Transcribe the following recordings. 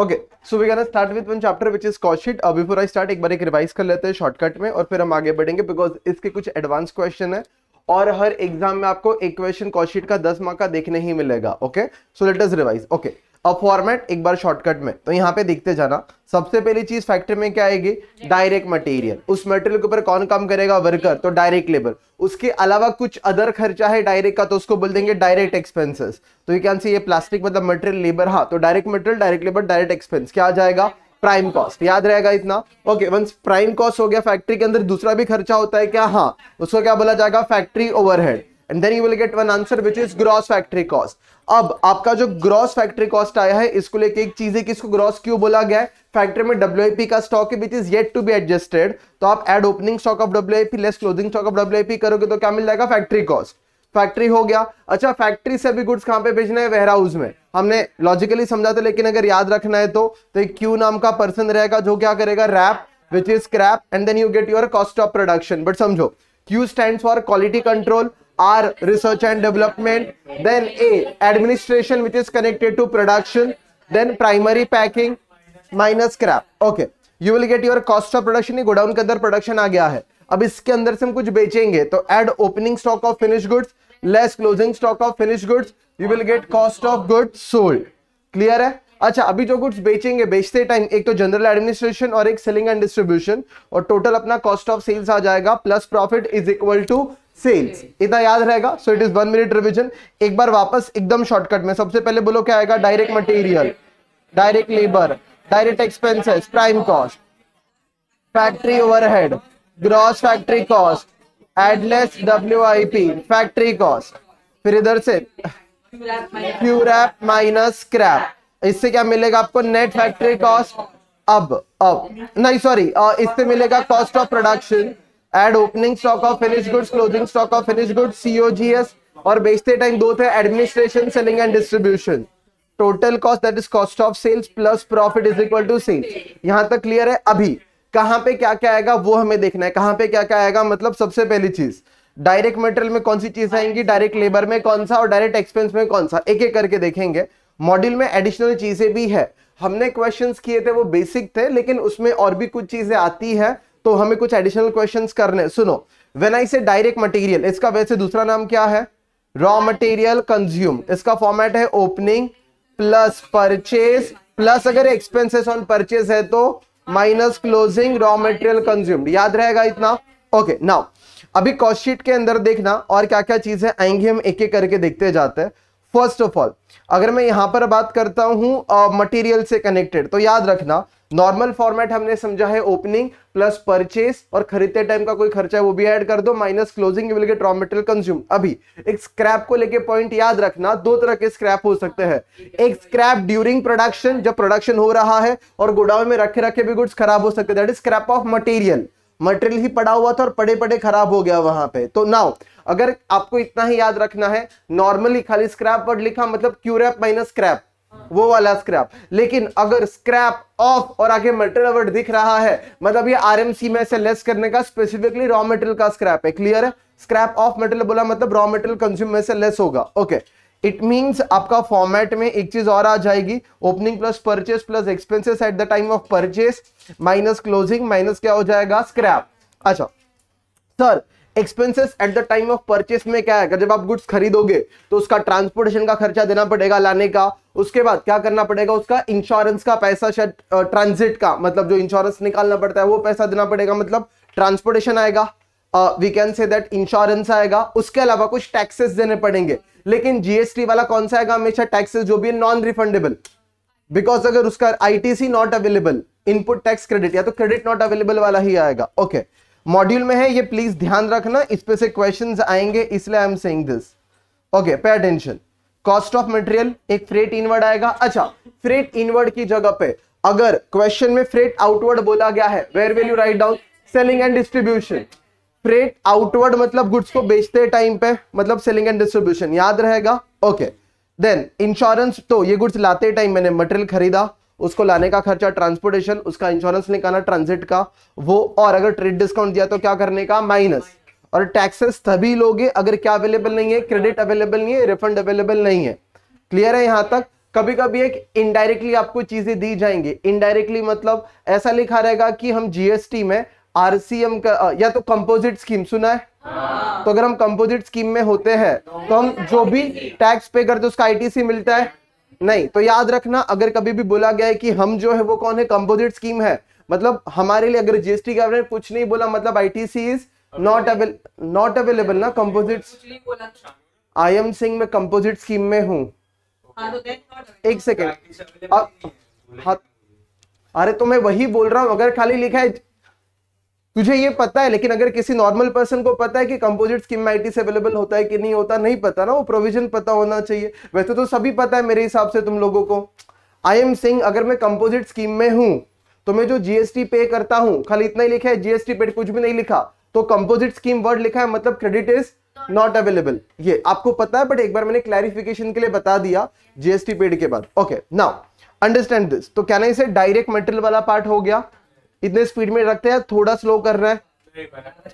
Okay so we can start with one chapter which is cost sheet before I start एक बार एक revise कर लेते हैं शॉर्टकट में और फिर हम आगे बढ़ेंगे बिकॉज इसके कुछ एडवांस क्वेश्चन है और हर एग्जाम में आपको एक क्वेश्चन कॉशिट का दस मार्क का देखने ही मिलेगा okay so let us revise okay format एक बार शॉर्टकट में तो यहाँ पे देखते जाना सबसे पहली चीज फैक्ट्री में क्या आएगी डायरेक्ट मटेरियल उस मटेरियल के ऊपर कौन काम करेगा वर्कर तो डायरेक्ट लेबर उसके अलावा कुछ अदर खर्चा है डायरेक्ट का तो उसको बोल देंगे डायरेक्ट एक्सपेंसेस तो ये क्या ये प्लास्टिक मतलब मटेरियल लेबर हाँ तो direct material direct labour direct expense क्या आ जाएगा प्राइम कॉस्ट याद रहेगा इतना ओके वंस प्राइम कॉस्ट हो गया फैक्ट्री के अंदर दूसरा भी खर्चा होता है क्या हाँ उसको क्या बोला जाएगा factory overhead and then you will get one answer which is gross factory cost अब आपका जो ग्रॉस फैक्ट्री कॉस्ट आया है इसको लेके एक चीज है कि इसको ग्रॉस क्यों बोला गया है फैक्ट्री में डब्ल्यू का स्टॉक है which is yet to be adjusted तो आप add opening stock of W less closing stock of W करोगे तो क्या मिल जाएगा फैक्ट्री कॉस्ट फैक्ट्री हो गया अच्छा फैक्ट्री से भी गुड्स कहां पे भेजना है वेयर हाउस में हमने लॉजिकली समझा था लेकिन अगर याद रखना है तो, तो क्यू नाम का पर्सन रहेगा जो क्या करेगा RAP which is QRAP and then you get your cost of production but समझो Q stand for quality control R research and development, then A administration which is connected to production, then primary packing minus scrap. Okay, you will get your cost of production. Godown के अंदर production आ गया है अब इसके अंदर से हम कुछ बेचेंगे तो add opening stock of finish goods less closing stock of finish goods you will get cost of goods sold clear है अच्छा अभी जो गुड्स बेचेंगे बेचते टाइम एक तो जनरल एडमिनिस्ट्रेशन और एक सेलिंग एंड डिस्ट्रीब्यूशन और टोटल अपना कॉस्ट ऑफ सेल्स आ जाएगा plus profit is equal to sales इतना याद रहेगा so it is one minute revision एक बार वापस एकदम शॉर्टकट में सबसे पहले बोलो क्या आएगा direct material direct labour direct expenses prime cost factory overhead gross factory cost add less W I P factory cost फिर इधर से क्यूरैप माइनस क्रैप इससे क्या मिलेगा आपको नेट फैक्ट्री कॉस्ट अब अब नहीं सॉरी इससे मिलेगा cost of production add opening stock of finish goods closing stock of finish goods COGS और बेचते टाइम दो थे administration selling and distribution total cost that is cost of sales plus profit is equal to sales यहां तक clear है अभी कहां पे क्या क्या आएगा वो हमें देखना है कहां पे क्या क्या आएगा मतलब सबसे पहली चीज डायरेक्ट मटेरियल में कौन सी चीज आएंगी डायरेक्ट लेबर में कौन सा और डायरेक्ट एक्सपेंस में कौन सा एक एक करके देखेंगे मॉड्यूल में एडिशनल चीजें भी है हमने क्वेश्चंस किए थे वो बेसिक थे लेकिन उसमें और भी कुछ चीजें आती है तो हमें कुछ एडिशनल क्वेश्चंस करने सुनो व्हेन आई से डायरेक्ट मटेरियल इसका वैसे दूसरा नाम क्या है रॉ मटेरियल कंज्यूम इसका फॉर्मेट है ओपनिंग प्लस परचेज प्लस अगर एक्सपेंसेस ऑन परचेज है तो minus closing raw material consumed याद रहेगा इतना ओके नाउ अभी कॉस्टशीट के अंदर देखना और क्या क्या चीजें आएंगी हम एक एक करके देखते जाते हैं फर्स्ट ऑफ ऑल अगर मैं यहां पर बात करता हूं मटेरियल uh, से कनेक्टेड तो याद रखना नॉर्मल फॉर्मेट हमने समझा है ओपनिंग प्लस परचेस और खरीदते टाइम का कोई खर्चा है वो भी ऐड कर दो minus closing you will get raw material consume अभी एक स्क्रैप को लेके पॉइंट याद रखना दो तरह के स्क्रैप हो सकते हैं एक स्क्रैप ड्यूरिंग प्रोडक्शन जब प्रोडक्शन हो रहा है और गोडाउन में रखे रखे भी गुड्स खराब हो सकते हैं that is scrap of material material ही पड़ा हुआ था और पड़े पड़े खराब हो गया वहां पे तो नाउ अगर आपको इतना ही याद रखना है नॉर्मली खाली स्क्रैप वर्ड लिखा मतलब क्यूरैप माइनस स्क्रैप वो वाला स्क्रैप लेकिन अगर स्क्रैप ऑफ और आगे मटेरियल वर्ड दिख रहा है मतलब ये आरएमसी में से लेस करने का स्पेसिफिकली रॉ मटेरियल का स्क्रैप है क्लियर है स्क्रैप ऑफ मटेरियल बोला मतलब रॉ मटेरियल कंज्यूम में से लेस होगा ओके okay. इट मींस आपका फॉर्मेट में एक चीज और आ जाएगी opening plus purchase plus expenses at the time of purchase minus closing minus क्या हो जाएगा स्क्रैप अच्छा sir expenses at the time of purchase में क्या है जब आप गुड्स खरीदोगे तो उसका ट्रांसपोर्टेशन का खर्चा देना पड़ेगा लाने का उसके बाद क्या करना पड़ेगा उसका इंश्योरेंस का पैसा शायद ट्रांजिट का मतलब जो इंश्योरेंस निकालना पड़ता है वो पैसा देना पड़ेगा मतलब ट्रांसपोर्टेशन आएगा we can say that insurance आएगा उसके अलावा कुछ टैक्सेस देने पड़ेंगे लेकिन जीएसटी वाला कौन सा आएगा हमेशा टैक्सेस जो भी नॉन रिफंडेबल बिकॉज अगर उसका ITC not available input tax credit या तो क्रेडिट नॉट अवेलेबल वाला ही आएगा ओके okay. मॉड्यूल में है ये प्लीज ध्यान रखना इस पे से क्वेश्चन आएंगे इसलिए I am saying this okay pay attention cost of material एक फ्रेट इनवर्ड आएगा अच्छा फ्रेट इनवर्ड की जगह पे अगर क्वेश्चन में फ्रेट आउटवर्ड बोला गया है where will you write down selling and distribution freight outward मतलब गुड्स को बेचते टाइम पे मतलब सेलिंग एंड डिस्ट्रीब्यूशन याद रहेगा ओके देन इंश्योरेंस तो ये गुड्स लाते टाइम मैंने मटेरियल खरीदा उसको लाने का खर्चा ट्रांसपोर्टेशन उसका इंश्योरेंस निकालना ट्रांजिट का वो और अगर ट्रेड डिस्काउंट दिया तो क्या करने का माइनस और टैक्सेस तभी लोगे अगर क्या अवेलेबल नहीं है क्रेडिट अवेलेबल नहीं है रिफंड अवेलेबल नहीं है क्लियर है यहां तक कभी कभी एक इनडायरेक्टली आपको चीजें दी जाएंगी इनडायरेक्टली मतलब ऐसा लिखा रहेगा कि हम जीएसटी में आरसीएम का या तो कंपोजिट स्कीम सुना है हाँ। तो अगर हम कंपोजिट स्कीम में होते हैं तो हम जो भी टैक्स पे करते उसका आईटीसी मिलता है नहीं तो याद रखना अगर कभी भी बोला गया है कि हम जो है वो कौन है कंपोजिट स्कीम है मतलब हमारे लिए अगर जीएसटी गवर्नमेंट कुछ नहीं बोला मतलब ITC is not avail not available ना कंपोजिट आई एम सिंह में कंपोजिट स्कीम में हूँ हाँ, तो एक सेकेंड हाँ। अरे तो मैं वही बोल रहा हूँ अगर खाली लिखा है तुझे ये पता है लेकिन अगर किसी नॉर्मल पर्सन को पता है कि कंपोजिट स्कीम आई से अवेलेबल होता है कि नहीं होता नहीं पता ना वो प्रोविजन पता होना चाहिए वैसे तो सभी पता है मेरे हिसाब से तुम लोगों को आई एम सिंह अगर मैं कंपोजिट स्कीम में हूं तो मैं जो जीएसटी पे करता हूं खाली इतना ही लिखा है जीएसटी पेड कुछ भी नहीं लिखा तो कंपोजिट स्कीम वर्ड लिखा है मतलब क्रेडिट इज नॉट अवेलेबल ये आपको पता है बट एक बार मैंने क्लैरिफिकेशन के लिए बता दिया जीएसटी पेड के बाद ओके नाउ अंडरस्टैंड दिस तो क्या ना इसे डायरेक्ट मटेरियल वाला पार्ट हो गया इतने स्पीड में रखते हैं थोड़ा स्लो कर रहा है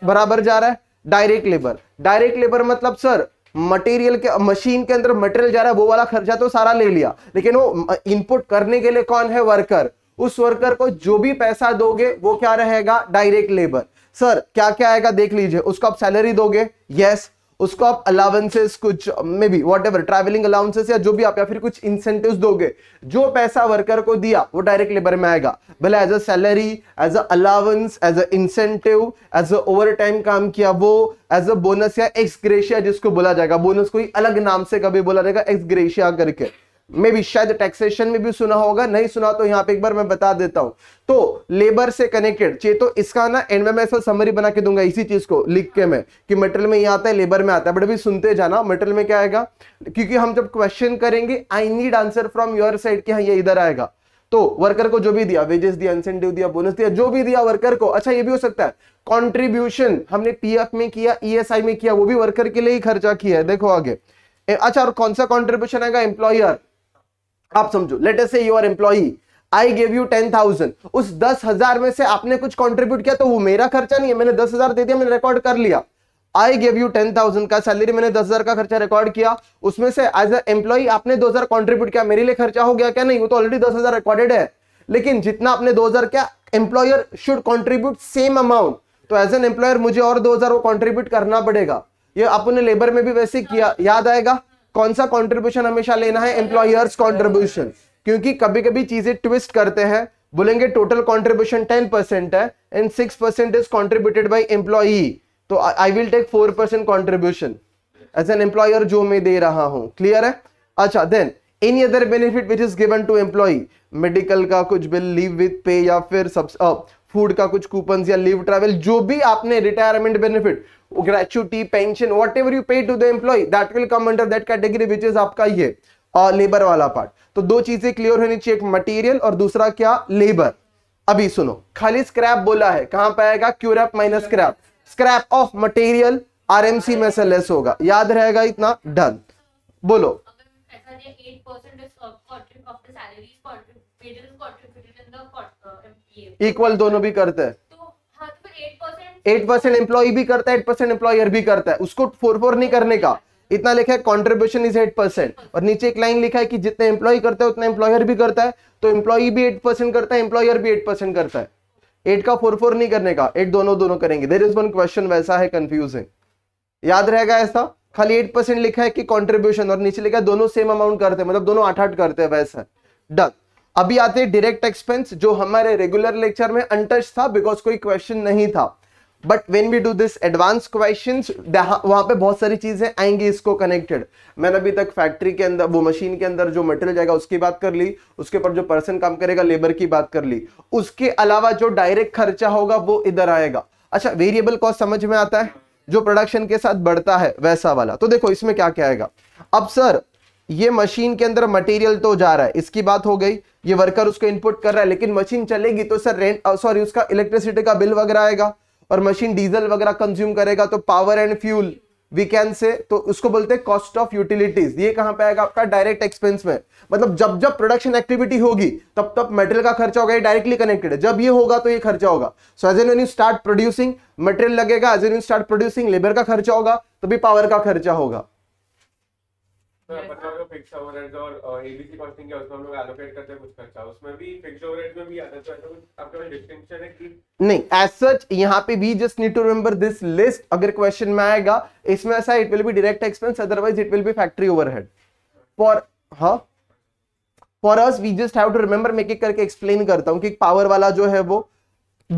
बराबर जा रहा है डायरेक्ट लेबर डायरेक्ट लेबर मतलब सर मटेरियल के मशीन के अंदर मटेरियल जा रहा है वो वाला खर्चा तो सारा ले लिया लेकिन वो इनपुट करने के लिए कौन है वर्कर उस वर्कर को जो भी पैसा दोगे वो क्या रहेगा डायरेक्ट लेबर सर क्या क्या आएगा देख लीजिए उसको आप सैलरी दोगे यस उसको आप अलाउंसेस कुछ may be whatever travelling allowances या जो भी आप या फिर कुछ इंसेंटिव दोगे जो पैसा वर्कर को दिया वो डायरेक्ट लेबर में आएगा भले as a salary as a allowance as a incentive as a overtime काम किया वो एज अ बोनस या एक्सग्रेशिया जिसको बोला जाएगा बोनस कोई अलग नाम से कभी बोला जाएगा एक्सग्रेशिया करके मे भी शायद टैक्सेशन में भी सुना होगा नहीं सुना तो यहाँ पे एक बार मैं बता देता हूं तो लेबर से कनेक्टेड चाहे तो इसका ना एंड में मैं समरी बना के दूंगा इसी चीज को लिख के मैं कि मेटल में ये आता है लेबर में आता है बट अभी सुनते जाना मेटल में क्या आएगा क्योंकि हम जब क्वेश्चन करेंगे I need answer from your side की हाँ ये इधर आएगा तो वर्कर को जो भी दिया वेजेस दिया इंसेंटिव दिया बोनस दिया जो भी दिया वर्कर को अच्छा ये भी हो सकता है कॉन्ट्रीब्यूशन हमने पीएफ में किया ईएसआई e में किया वो भी वर्कर के लिए ही खर्चा किया है देखो आगे अच्छा और कौन सा कॉन्ट्रीब्यूशन आएगा एम्प्लॉयर आप समझो लेटर से you employee I gave you ten thousand उस दस हजार में से आपने कुछ कॉन्ट्रीब्यूट किया तो वो मेरा खर्चा नहीं है मैंने दस हजार दे दिया मैंने रिकॉर्ड कर लिया I gave you ten thousand का सैलरी मैंने दस हजार का खर्चा रिकॉर्ड किया उसमें से एज एम्प्लॉई आपने दो हजार कॉन्ट्रीब्यूट किया मेरे लिए खर्चा हो गया क्या नहीं वो तो ऑलरेडी दस हजार रिकॉर्डेड है लेकिन जितना आपने दो हजार क्या employer should contribute same amount तो एज एन एम्प्लॉयर मुझे और दो हजार वो कॉन्ट्रीब्यूट करना पड़ेगा ये आपने लेबर में भी वैसे किया याद आएगा कौन सा कॉन्ट्रीब्यूशन हमेशा लेना है एम्प्लॉयर्स कॉन्ट्रीब्यूशन क्योंकि कभी कभी चीजें ट्विस्ट करते हैं बोलेंगे टोटल कॉन्ट्रीब्यूशन टेन परसेंट है and six percent is contributed by employee तो I will take four percent contribution as an employer जो मैं दे रहा हूं क्लियर है अच्छा then any other benefit which is given to employee medical का कुछ बिल लीव विथ पे या फिर सब फूड का कुछ कूपन या लीव ट्रेवल जो भी आपने retirement benefit gratuity pension whatever you pay to the employee that will come under that category which is आपका ये लेबर वाला पार्ट तो दो चीजें क्लियर होनी चाहिए एक मटेरियल और दूसरा क्या लेबर अभी सुनो खाली स्क्रैप बोला है कहां पे आएगा QRAP minus scrap scrap of material RMC में से लेस होगा याद रहेगा इतना डन बोलो अगर इक्वल दोनों भी करते हैं एट परसेंट एम्प्लॉय भी करता है एट परसेंट एम्प्लॉयर भी करता है उसको फोर फोर नहीं करने का इतना लिखा है कॉन्ट्रीब्यूशन इज एट परसेंट और नीचे एक लाइन लिखा है कि जितने एम्प्लॉय करता है उतना एम्प्लॉयर भी करता है तो एम्प्लॉय भी एट परसेंट करता है एम्प्लॉयर भी एट परसेंट करता है एट का फोर फोर नहीं करने का एट दोनों दोनों करेंगे देर इज वन क्वेश्चन वैसा है है याद रहेगा ऐसा खाली एट परसेंट लिखा है कि कॉन्ट्रीब्यूशन और नीचे लिखा है दोनों सेम अमाउंट करते हैं मतलब दोनों आठ आठ करते हैं वैसा डन अभी आते हैं डायरेक्ट एक्सपेंस जो हमारे रेगुलर लेक्चर में अनटच था बिकॉज कोई क्वेश्चन नहीं था but when we do this advance question वहां पे बहुत सारी चीजें आएंगी इसको कनेक्टेड मैंने अभी तक फैक्ट्री के अंदर वो मशीन के अंदर जो मटेरियल जाएगा उसकी बात कर ली उसके ऊपर जो पर्सन काम करेगा लेबर की बात कर ली उसके अलावा जो डायरेक्ट खर्चा होगा वो इधर आएगा अच्छा वेरिएबल कॉस्ट समझ में आता है जो प्रोडक्शन के साथ बढ़ता है वैसा वाला तो देखो इसमें क्या क्या आएगा अब सर ये मशीन के अंदर मटेरियल तो जा रहा है इसकी बात हो गई ये वर्कर उसको इनपुट कर रहा है लेकिन मशीन चलेगी तो सर रेंट सॉरी उसका इलेक्ट्रिसिटी का बिल वगैरह आएगा और मशीन डीजल वगैरह कंज्यूम करेगा तो power and fuel we can say तो उसको बोलते हैं कॉस्ट ऑफ यूटिलिटीज ये कहां पे आएगा आपका डायरेक्ट एक्सपेंस में मतलब जब जब प्रोडक्शन एक्टिविटी होगी तब तब मटेरियल का खर्चा होगा ये डायरेक्टली कनेक्टेड है जब ये होगा तो ये खर्चा होगा so as an you start producing material लगेगा as an you start producing labour का खर्चा होगा तभी पावर का खर्चा होगा तो मतलब uh, तो नहीं एज सच यहाँ पे just need to remember this list अगर क्वेश्चन में आएगा इसमें ऐसा it will be direct expense otherwise it will be factory overhead for for us we just have to remember मैं एक करके एक्सप्लेन करता हूँ कि पावर वाला जो है वो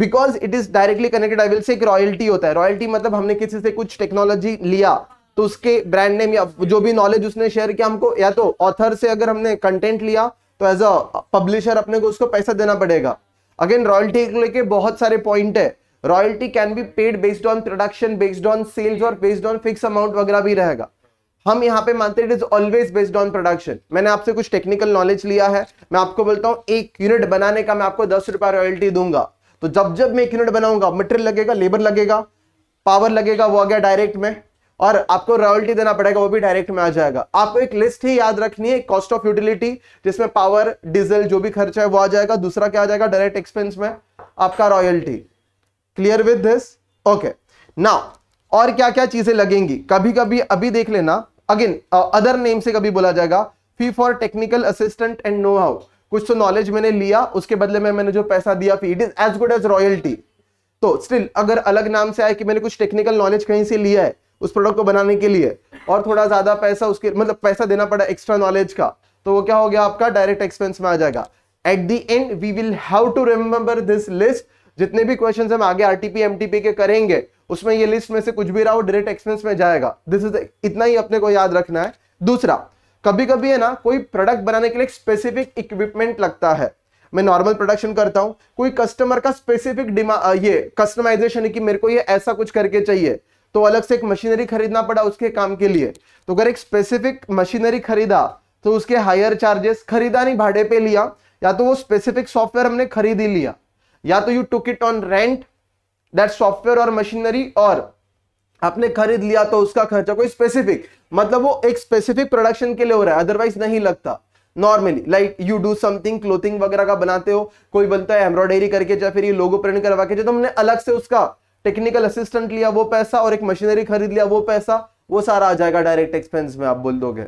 because it is directly connected I will say एक रॉयल्टी होता है रॉयल्टी मतलब हमने किसी से कुछ टेक्नोलॉजी लिया तो उसके ब्रांड नेम या जो भी नॉलेज उसने शेयर किया हमको या तो ऑथर से अगर हमने कंटेंट लिया तो एज अ पब्लिशर अपने को उसको पैसा देना पड़ेगा अगेन रॉयल्टी को लेके बहुत सारे पॉइंट है royalty can be paid based on production based on sales और बेस्ड ऑन फिक्स अमाउंट वगैरह भी रहेगा हम यहाँ पे मानते हैं it is always based on production मैंने आपसे कुछ टेक्निकल नॉलेज लिया है मैं आपको बोलता हूँ एक यूनिट बनाने का मैं आपको दस रुपया रॉयल्टी दूंगा तो जब जब मैं एक यूनिट बनाऊंगा मटेरियल लगेगा लेबर लगेगा पावर लगेगा वो आ गया डायरेक्ट में और आपको रॉयल्टी देना पड़ेगा वो भी डायरेक्ट में आ जाएगा आपको एक लिस्ट ही याद रखनी है कॉस्ट ऑफ यूटिलिटी जिसमें पावर डीजल जो भी खर्चा है वो आ जाएगा दूसरा क्या आ जाएगा डायरेक्ट एक्सपेंस में आपका royalty clear with this okay now और क्या क्या चीजें लगेंगी कभी कभी अभी देख लेना अगेन अदर नेम से कभी बोला जाएगा fee for technical assistant and know how कुछ तो नॉलेज मैंने लिया उसके बदले में मैंने जो पैसा दिया fee it is as good as royalty तो स्टिल अगर अलग नाम से आए कि मैंने कुछ टेक्निकल नॉलेज कहीं से लिया है उस प्रोडक्ट को बनाने के लिए और थोड़ा ज़्यादा पैसा उसके मतलब पैसा देना पड़ा एक्स्ट्रा नॉलेज का तो वो क्या हो गया आपका डायरेक्ट एक्सपेंस में आ जाएगा at the end we will have to remember this list जितने भी क्वेश्चन हम आगे आरटीपी एमटीपी के करेंगे उसमें ये लिस्ट में से कुछ भी रहा वो डायरेक्ट एक्सपेंस में जाएगा दिस इज इतना ही अपने को याद रखना है दूसरा कभी कभी है ना कोई प्रोडक्ट बनाने के लिए स्पेसिफिक इक्विपमेंट लगता है मैं नॉर्मल प्रोडक्शन करता हूं कोई कस्टमर का स्पेसिफिक डिमा ये कस्टमाइजेशन है कि मेरे को ये ऐसा कुछ करके चाहिए तो अलग से एक मशीनरी खरीदना पड़ा उसके काम के लिए तो अगर एक स्पेसिफिक मशीनरी खरीदा तो उसके हायर चार्जेस खरीदा नहीं भाड़े पे लिया या तो वो स्पेसिफिक सॉफ्टवेयर हमने खरीद ही लिया या तो you took it on rent that software और मशीनरी और आपने खरीद लिया तो उसका खर्चा कोई स्पेसिफिक मतलब वो एक स्पेसिफिक प्रोडक्शन के लिए हो रहा है अदरवाइज नहीं लगता normally like you do something clothing वगैरह का बनाते हो कोई बनता है एम्ब्रॉयडरी करके या फिर ये लोगो प्रिंट करवा के जो तो हमने अलग से उसका टेक्निकल असिस्टेंट लिया वो पैसा और एक मशीनरी खरीद लिया वो पैसा वो सारा आ जाएगा डायरेक्ट एक्सपेंस में आप बोल दोगे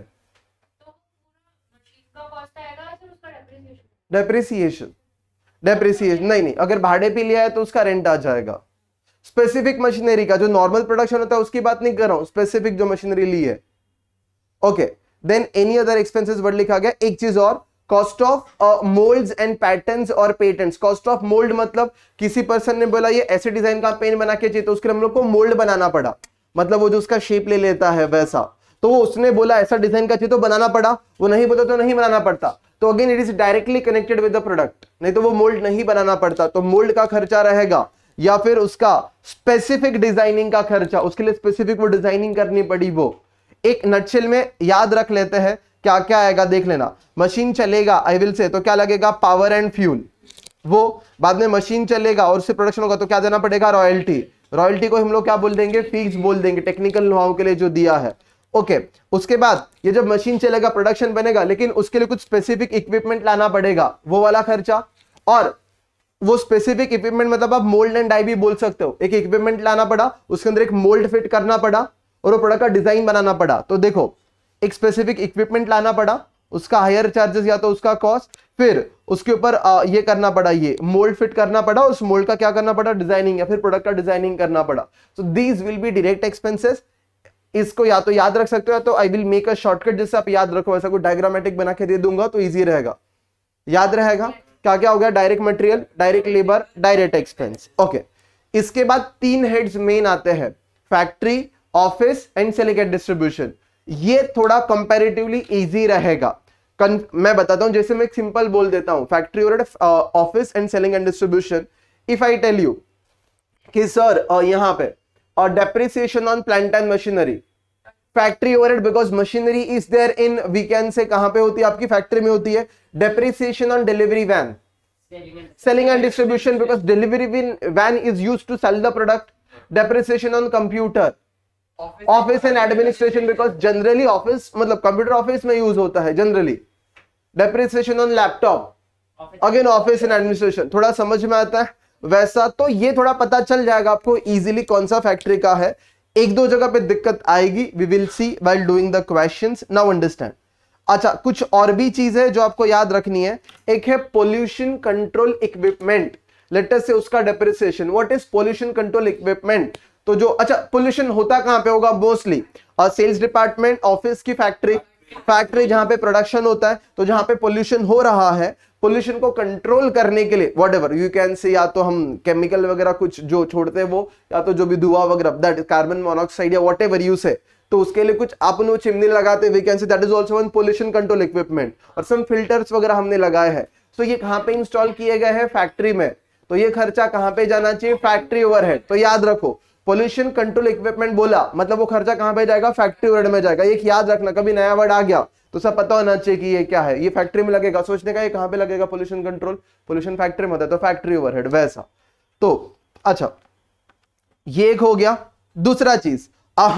डेप्रिसिएशन डेप्रिसिएशन नहीं नहीं अगर भाड़े पे लिया है तो उसका रेंट आ जाएगा स्पेसिफिक मशीनरी का जो नॉर्मल प्रोडक्शन होता है उसकी बात नहीं कर रहा हूं स्पेसिफिक जो मशीनरी ली है okay then any other expenses word लिखा गया एक चीज और cost of mould and pattern और पेटेंट्स कॉस्ट ऑफ मोल्ड मतलब किसी पर्सन ने बोला ये ऐसे डिजाइन का पेन बना के चाहिए तो उसके हम लोग को मोल्ड बनाना पड़ा मतलब वो जो उसका शेप ले लेता है वैसा तो वो उसने बोला ऐसा डिजाइन का चाहिए तो बनाना पड़ा वो नहीं बोला तो नहीं बनाना पड़ता तो again it is directly connected with the product नहीं तो वो मोल्ड नहीं बनाना पड़ता तो मोल्ड का खर्चा रहेगा या फिर उसका स्पेसिफिक डिजाइनिंग का खर्चा उसके लिए स्पेसिफिक वो डिजाइनिंग करनी पड़ी वो एक नटशेल में याद रख लेते हैं क्या क्या आएगा देख लेना मशीन चलेगा आई विल से तो क्या लगेगा पावर एंड फ्यूल वो बाद में मशीन चलेगा और उससे प्रोडक्शन होगा तो क्या देना पड़ेगा रॉयल्टी रॉयल्टी को हम लोग क्या बोल देंगे फीस बोल देंगे टेक्निकल नुहाओं के लिए जो दिया है ओके okay. उसके बाद ये जब मशीन चलेगा प्रोडक्शन बनेगा लेकिन उसके लिए कुछ स्पेसिफिक इक्विपमेंट लाना पड़ेगा वो वाला खर्चा और वो स्पेसिफिक इक्विपमेंट मतलब आप मोल्ड एंड डाई भी बोल सकते हो एक इक्विपमेंट लाना पड़ा उसके अंदर एक मोल्ड फिट करना पड़ा और वो प्रोडक्ट का डिजाइन बनाना पड़ा तो देखो एक स्पेसिफिक इक्विपमेंट लाना पड़ा उसका हायर चार्जेस या तो उसका कॉस्ट फिर उसके ऊपर ये करना पड़ा ये मोल्ड फिट करना पड़ा उस मोल्ड का क्या करना पड़ा डिजाइनिंग या फिर प्रोडक्ट का डिजाइनिंग करना पड़ा so these will be direct expenses इसको या तो याद रख सकते हो या तो I will make a shortcut जिससे आप याद रखो ऐसा कोई डायग्रामेटिक बना के दे दूंगा तो ईजी रहेगा याद रहेगा क्या क्या हो गया direct material direct labour direct expense okay इसके बाद तीन हेड्स मेन आते हैं factory office and selling distribution ये थोड़ा कंपेरेटिवली इजी रहेगा मैं बताता हूं जैसे मैं एक सिंपल बोल देता हूं फैक्ट्री और office and selling and distribution if I tell you कि सर uh, यहाँ पे और depreciation on plant and machinery factory overhead because machinery is there in weekend say कहां पे होती है आपकी फैक्ट्री में होती है depreciation on delivery van selling and distribution because delivery van is use to sell the product depreciation on computer office and administration because generally office मतलब computer office में यूज होता है generally depreciation on laptop again office and administration थोड़ा समझ में आता है वैसा तो ये थोड़ा पता चल जाएगा आपको इजीली कौन सा फैक्ट्री का है एक दो जगह पे दिक्कत आएगी we will see while doing the question now understand अच्छा कुछ और भी चीज है जो आपको याद रखनी है एक है पोल्यूशन कंट्रोल इक्विपमेंट लेटेस्ट से उसका depreciation what is pollution control equipment तो जो अच्छा पोल्यूशन होता कहाँ पे होगा मोस्टली सेल्स डिपार्टमेंट ऑफिस की फैक्ट्री फैक्ट्री जहां पे प्रोडक्शन होता है तो जहां पे पोल्यूशन हो रहा है पोल्यूशन को कंट्रोल करने के लिए what whatever you can say या तो हम केमिकल वगैरह कुछ जो छोड़ते हैं वो या तो जो भी धुआं वगैरह दैट कार्बन मोनोक्साइड या वट एवर यूज है तो उसके लिए कुछ अपन वो चिमनी लगाते we can say that is also one pollution control equipment और सम फिल्टर्स वगैरह हमने लगाए हैं तो ये कहाँ पे इंस्टॉल किए गए हैं फैक्ट्री में तो ये खर्चा कहाँ पे जाना चाहिए फैक्ट्री ओवर तो याद रखो पोल्यूशन कंट्रोल इक्विपमेंट बोला मतलब वो खर्चा कहां पे जाएगा फैक्ट्री वर्ड में जाएगा एक याद रखना कभी नया वर्ड आ गया तो सब पता होना चाहिए कि ये क्या है ये फैक्ट्री में लगेगा सोचने का ये कहां पे लगेगा पोल्यूशन कंट्रोल पोल्यूशन फैक्ट्री में होता है तो फैक्ट्री ओवरहेड वैसा तो अच्छा ये एक हो गया दूसरा चीज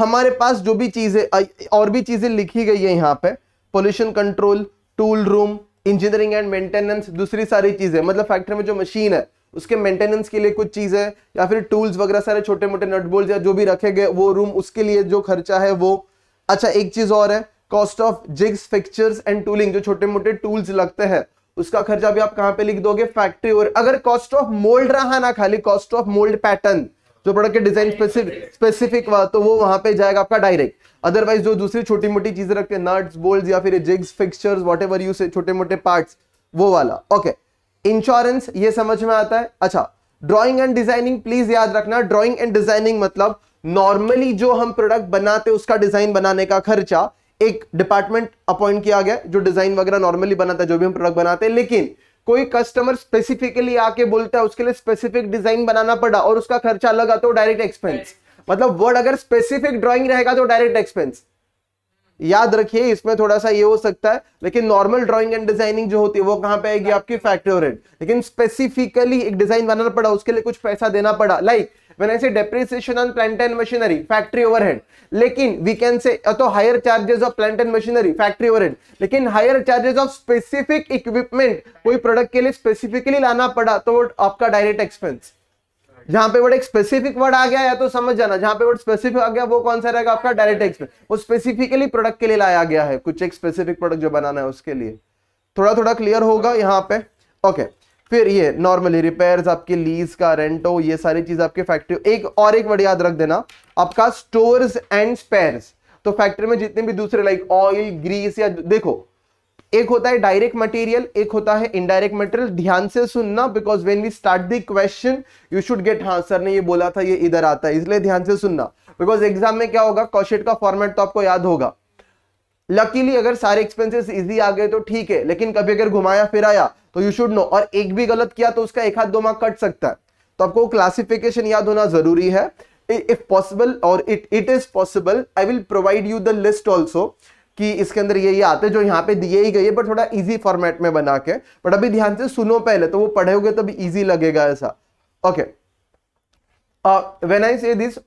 हमारे पास जो भी चीजें और भी चीजें लिखी गई है यहाँ पे pollution control tool room engineering and maintenance दूसरी सारी चीजें मतलब फैक्ट्री में जो मशीन है उसके मेंटेनेंस के लिए कुछ चीज़ है या फिर टूल्स वगैरह सारे छोटे मोटे नट बोल्ट या जो भी रखे गए वो रूम उसके लिए जो खर्चा है वो अच्छा एक चीज़ और है cost of jigs fixtures and tooling जो छोटे मोटे टूल्स लगते हैं उसका खर्चा भी आप कहाँ पे लिख दोगे फैक्ट्री और अगर कॉस्ट ऑफ मोल्ड रहा ना खाली कॉस्ट ऑफ मोल्ड पैटर्न जो प्रोडक्ट के डिजाइन स्पेसिफिक वा तो वो वहां पे जाएगा आपका डायरेक्ट अदरवाइज जो दूसरी छोटी मोटी चीजें रखते हैं नट्स बोल्ट या फिर jigs fixtures whatever you say छोटे मोटे पार्ट्स वो वाला ओके okay. इंश्योरेंस ये समझ में आता है अच्छा ड्राइंग एंड डिजाइनिंग प्लीज याद रखना ड्राइंग एंड डिजाइनिंग मतलब नॉर्मली जो हम प्रोडक्ट बनाते उसका डिजाइन बनाने का खर्चा एक डिपार्टमेंट अपॉइंट किया गया जो डिजाइन वगैरह नॉर्मली बनाता है जो भी हम प्रोडक्ट बनाते हैं लेकिन कोई कस्टमर स्पेसिफिकली आके बोलता है उसके लिए स्पेसिफिक डिजाइन बनाना पड़ा और उसका खर्चा अलग आता तो डायरेक्ट एक्सपेंस मतलब वर्ड अगर स्पेसिफिक ड्रॉइंग रहेगा तो डायरेक्ट एक्सपेंस याद रखिए इसमें थोड़ा सा ये हो सकता है लेकिन नॉर्मल ड्रॉइंग एंड डिजाइनिंग जो होती है वो कहां पे आएगी हाँ। आपकी फैक्ट्री लेकिन स्पेसिफिकली एक डिजाइन बनाना पड़ा उसके लिए कुछ पैसा देना पड़ा like when I say on plant machinery factory overhead लेकिन वी कैन से तो higher charges of plant and machinery factory overhead लेकिन higher charges of specific equipment कोई प्रोडक्ट के लिए स्पेसिफिकली लाना पड़ा तो आपका डायरेक्ट एक्सपेंस जहां पे वर्ड एक स्पेसिफिक वर्ड आ गया या तो समझ जाना जहां पे वर्ड स्पेसिफिक आ गया वो कौन सा रहेगा आपका डायरेक्ट एक्सप्रेस वो स्पेसिफिकली प्रोडक्ट के लिए लाया गया है कुछ एक स्पेसिफिक प्रोडक्ट जो बनाना है उसके लिए थोड़ा थोड़ा क्लियर होगा यहाँ पे ओके फिर ये नॉर्मली रिपेयर आपके लीज का रेंटो ये सारी चीज आपके फैक्ट्री एक और एक वर्ड याद रख देना आपका स्टोर्स एंड स्पेयर तो फैक्ट्री में जितने भी दूसरे लाइक ऑयल ग्रीस या देखो एक होता है डायरेक्ट मटेरियल एक होता है इनडायरेक्ट मटेरियल ध्यान से सुनना because when we start the question you should get हाँ सर ने ये बोला था ये इधर आता है इसलिए ध्यान से सुनना बिकॉज एग्जाम में क्या होगा कॉशेट का फॉर्मेट तो आपको याद होगा लकीली अगर सारे एक्सपेंसेस इजी आ गए तो ठीक है लेकिन कभी अगर घुमाया फिराया तो यू शुड नो और एक भी गलत किया तो उसका एक हाथ दो मार्क कट सकता है तो आपको क्लासिफिकेशन याद होना जरूरी है इफ पॉसिबल और it it is possible I will provide you the list also कि इसके अंदर ये ये आते जो यहाँ पे दिए ही गए बट थोड़ा इजी फॉर्मेट में बना के बट अभी ध्यान से सुनो पहले तो वो पढ़ोगे तब इजी लगेगा ऐसा okay when I say this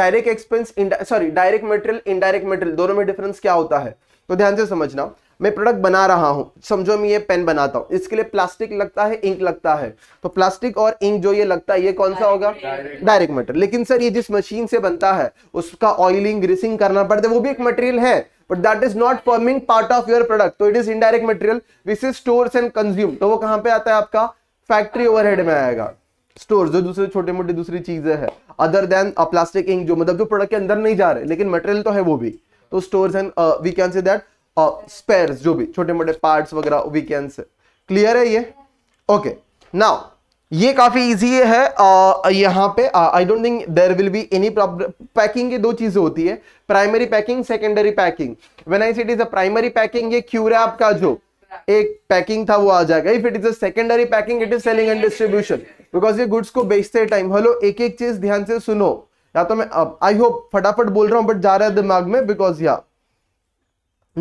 direct expense sorry direct material indirect material दोनों में डिफरेंस क्या होता है तो ध्यान से समझना मैं प्रोडक्ट बना रहा हूं समझो मैं ये पेन बनाता हूँ इसके लिए प्लास्टिक लगता है इंक लगता है तो प्लास्टिक और इंक जो ये लगता है ये कौन सा होगा डायरेक्ट मटेरियल लेकिन सर ये जिस मशीन से बनता है उसका ऑयलिंग ग्रीसिंग करना पड़ता है वो भी एक मटेरियल है but that is not forming part of your product तो it is indirect material which is store and consume तो वो कहां पे आता है आपका फैक्ट्री ओवरहेड में आएगा स्टोर जो दूसरे छोटे मोटे दूसरी चीजें है अदर देन प्लास्टिक इंक जो मतलब जो प्रोडक्ट के अंदर नहीं जा रहे लेकिन मटेरियल तो है वो भी तो stores and we can say that spares जो भी छोटे मोटे पार्ट्स वगैरह वी कैन से क्लियर है ये ओके नाउ ये काफ़ी इजी है आ, यहाँ पे I don't think there will be any problem packing की दो चीज़ें होती है primary packing secondary packing when I it is a primary packing ये क्यूरैप का जो एक पैकिंग था वो आ जाएगा if it is a secondary packing it is selling and distribution because ये गुड्स को बेचते टाइम हेलो एक एक चीज ध्यान से सुनो या तो मैं आई होप फटाफट बोल रहा हूं बट जा रहा है दिमाग में बिकॉज या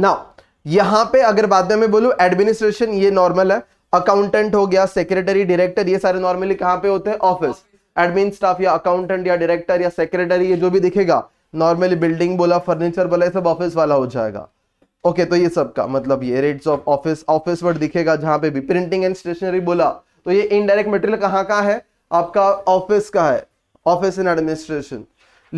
नाउ यहां पे अगर बाद में बोलू एडमिनिस्ट्रेशन ये नॉर्मल है अकाउंटेंट हो गया सेक्रेटरी डायरेक्टर ये सारे नॉर्मली कहाँ पे होते हैं ऑफिस एडमिन स्टाफ या अकाउंटेंट या डायरेक्टर या सेक्रेटरी ये जो भी दिखेगा नॉर्मली बिल्डिंग बोला फर्नीचर बोला ये सब ऑफिस वाला हो जाएगा ओके okay, तो ये सब का मतलब ये rates of office office word दिखेगा जहां पे भी प्रिंटिंग एंड स्टेशनरी बोला तो ये इनडायरेक्ट मटेरियल कहाँ का है आपका ऑफिस का है office in administration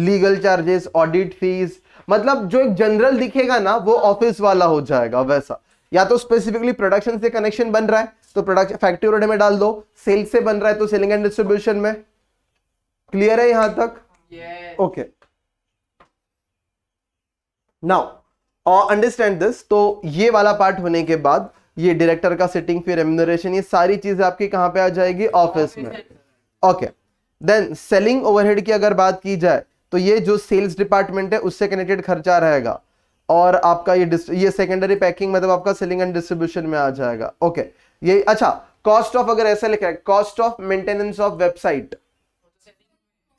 legal charges audit fees मतलब जो एक जनरल दिखेगा ना वो ऑफिस वाला हो जाएगा वैसा या तो स्पेसिफिकली प्रोडक्शन से कनेक्शन बन रहा है तो प्रोडक्ट फैक्ट्री ओवरहेड में डाल दो सेल से बन रहा है तो सेलिंग एंड डिस्ट्रीब्यूशन में क्लियर है यहां तक ओके नाउ अंडरस्टैंड दिस तो ये वाला पार्ट होने के बाद ये डायरेक्टर का सेटिंग फिर रेम्यूनरेशन ये सारी चीजें आपकी कहां पे आ जाएगी ऑफिस में ओके देन सेलिंग ओवरहेड की अगर बात की जाए तो ये जो सेल्स डिपार्टमेंट है उससे कनेक्टेड खर्चा रहेगा और आपका ये ये सेकेंडरी पैकिंग मतलब आपका सेलिंग एंड डिस्ट्रीब्यूशन में आ जाएगा ओके okay. ये अच्छा कॉस्ट ऑफ अगर ऐसा लिखा है cost of maintenance of website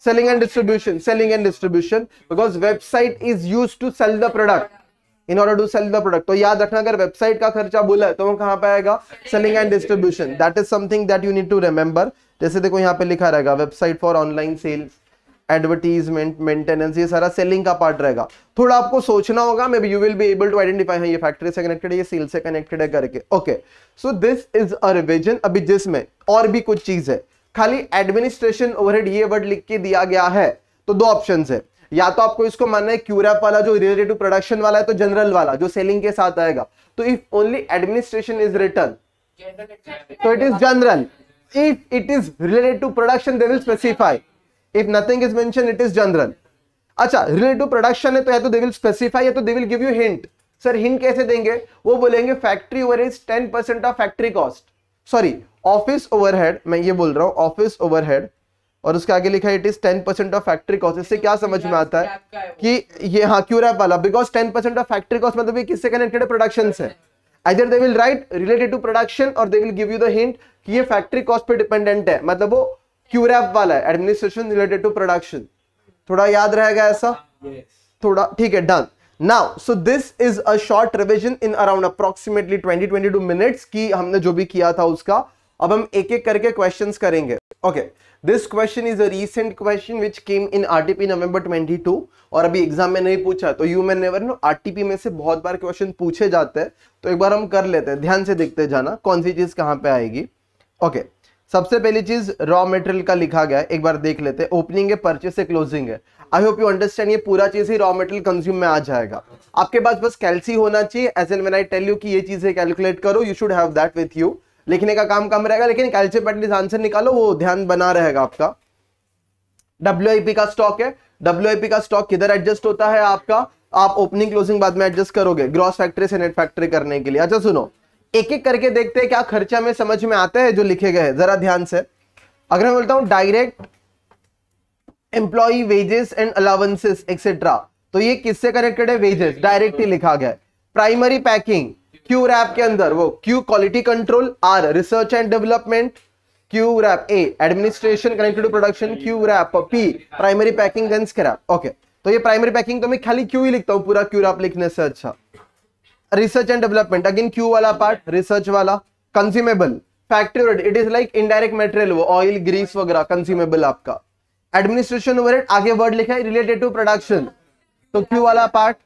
selling and distribution selling and distribution because website is use to sell the product in order to sell the product तो याद रखना अगर वेबसाइट का खर्चा बोला है तो वो कहां पे आएगा selling and distribution that is something that you need to remember जैसे देखो यहाँ पे लिखा रहेगा website for online sales advertisement maintenance ये सारा सेलिंग का पार्ट रहेगा थोड़ा आपको सोचना होगा maybe you will be able to identify ये फैक्ट्री से कनेक्टेड है ये सेल से कनेक्टेड है करके okay so this is a revision अभी जिसमें और भी कुछ चीज है खाली एडमिनिस्ट्रेशन ओवरहेड ये वर्ड लिख के दिया गया है तो दो ऑप्शन है या तो आपको इसको मानना है क्यूरैप वाला जो रिलेटेड टू प्रोडक्शन वाला है तो जनरल वाला जो सेलिंग के साथ आएगा तो if only administration is written तो it is general if it is related to production they will specify if nothing is mention it is general अच्छा रिलेटेड टू प्रोडक्शन है तो या तो दे विल स्पेसिफाई या तो they will give you hint sir hint कैसे देंगे वो बोलेंगे factory over is ten of factory cost sorry office overhead मैं ये बोल रहा हूँ ऑफिस ओवरहेड और उसके आगे लिखा है it is ten percent of factory cost इससे क्या समझ में आता है कि ये हाँ क्यों रैप वाला because ten percent of factory cost मतलब ये किससे कनेक्टेड प्रोडक्शन है either they will write related to production or they will give you the hint कि ये फैक्ट्री कॉस्ट पे डिपेंडेंट है मतलब वो क्यूरेप वाला है एडमिनिस्ट्रेशन रिलेटेड टू प्रोडक्शन थोड़ा याद रहेगा ऐसा yes. थोड़ा ठीक है done now so this is a short revision in around approximately twenty twenty two minute की हमने जो भी किया था उसका अब हम एक एक करके क्वेश्चन करेंगे okay this question is a recent question which came in R RTP November twenty two और अभी एग्जाम में नहीं पूछा तो you man never know RTP में से बहुत बार क्वेश्चन पूछे जाते हैं तो एक बार हम कर लेते हैं ध्यान से देखते जाना कौन सी चीज कहां पे आएगी ओके okay. सबसे पहली चीज रॉ मेटेरियल का लिखा गया एक बार देख लेते हैं ओपनिंग है परचेस है क्लोजिंग है आई होप यू अंडरस्टैंड ये पूरा चीज ही रॉ मेटेरियल कंज्यूम में आ जाएगा आपके पास बस कैल्सी होना चाहिए as an when I tell you कि ये चीजें कैलकुलेट करो you should have that with you लिखने का काम कम रहेगा लेकिन कैल्सियम पैटलिस आंसर निकालो वो ध्यान बना रहेगा आपका डब्ल्यू का स्टॉक है डब्ल्यू का स्टॉक किधर एडजस्ट होता है आपका आप ओपनिंग क्लोजिंग बाद में एडजस्ट करोगे ग्रॉस फैक्ट्री से नेट फैक्ट्री करने के लिए अच्छा सुनो एक एक करके देखते हैं क्या खर्चा में समझ में आता है जो लिखे गए जरा ध्यान से अगर मैं बोलता हूं direct employee wages and allowances etcetera तो ये किससे कनेक्टेड है वेजेस डायरेक्टली लिखा गया प्राइमरी पैकिंग क्यू रैप के अंदर वो Q quality control R research and development QRAP A administration connected to production QRAP P primary packing okay तो ये प्राइमरी पैकिंग तो मैं खाली क्यू ही लिखता हूँ पूरा क्यू रैप लिखने से अच्छा research and development again Q वाला पार्ट रिसर्च वाला consumable factory overhead it is like indirect material वो ऑयल ग्रीस वगैरह कंज्यूमेबल आपका एडमिनिस्ट्रेशन ओवरहेड आगे वर्ड लिखा है रिलेटेड टू प्रोडक्शन तो क्यू वाला part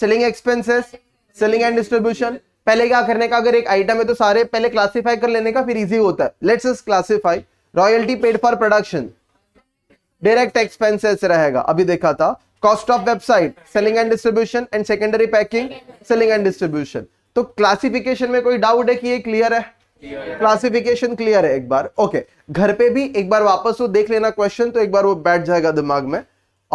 selling expenses selling and distribution पहले क्या करने का अगर एक आइटम है तो सारे पहले क्लासिफाई कर लेने का फिर इजी होता है let's is classify royalty paid for production direct expenses रहेगा अभी देखा था cost of website selling and distribution and secondary packing selling and distribution तो क्लासिफिकेशन में कोई डाउट है कि ये क्लियर है क्लासिफिकेशन क्लियर है एक बार ओके okay. घर पे भी एक बार वापस वो तो देख लेना क्वेश्चन तो एक बार वो बैठ जाएगा दिमाग में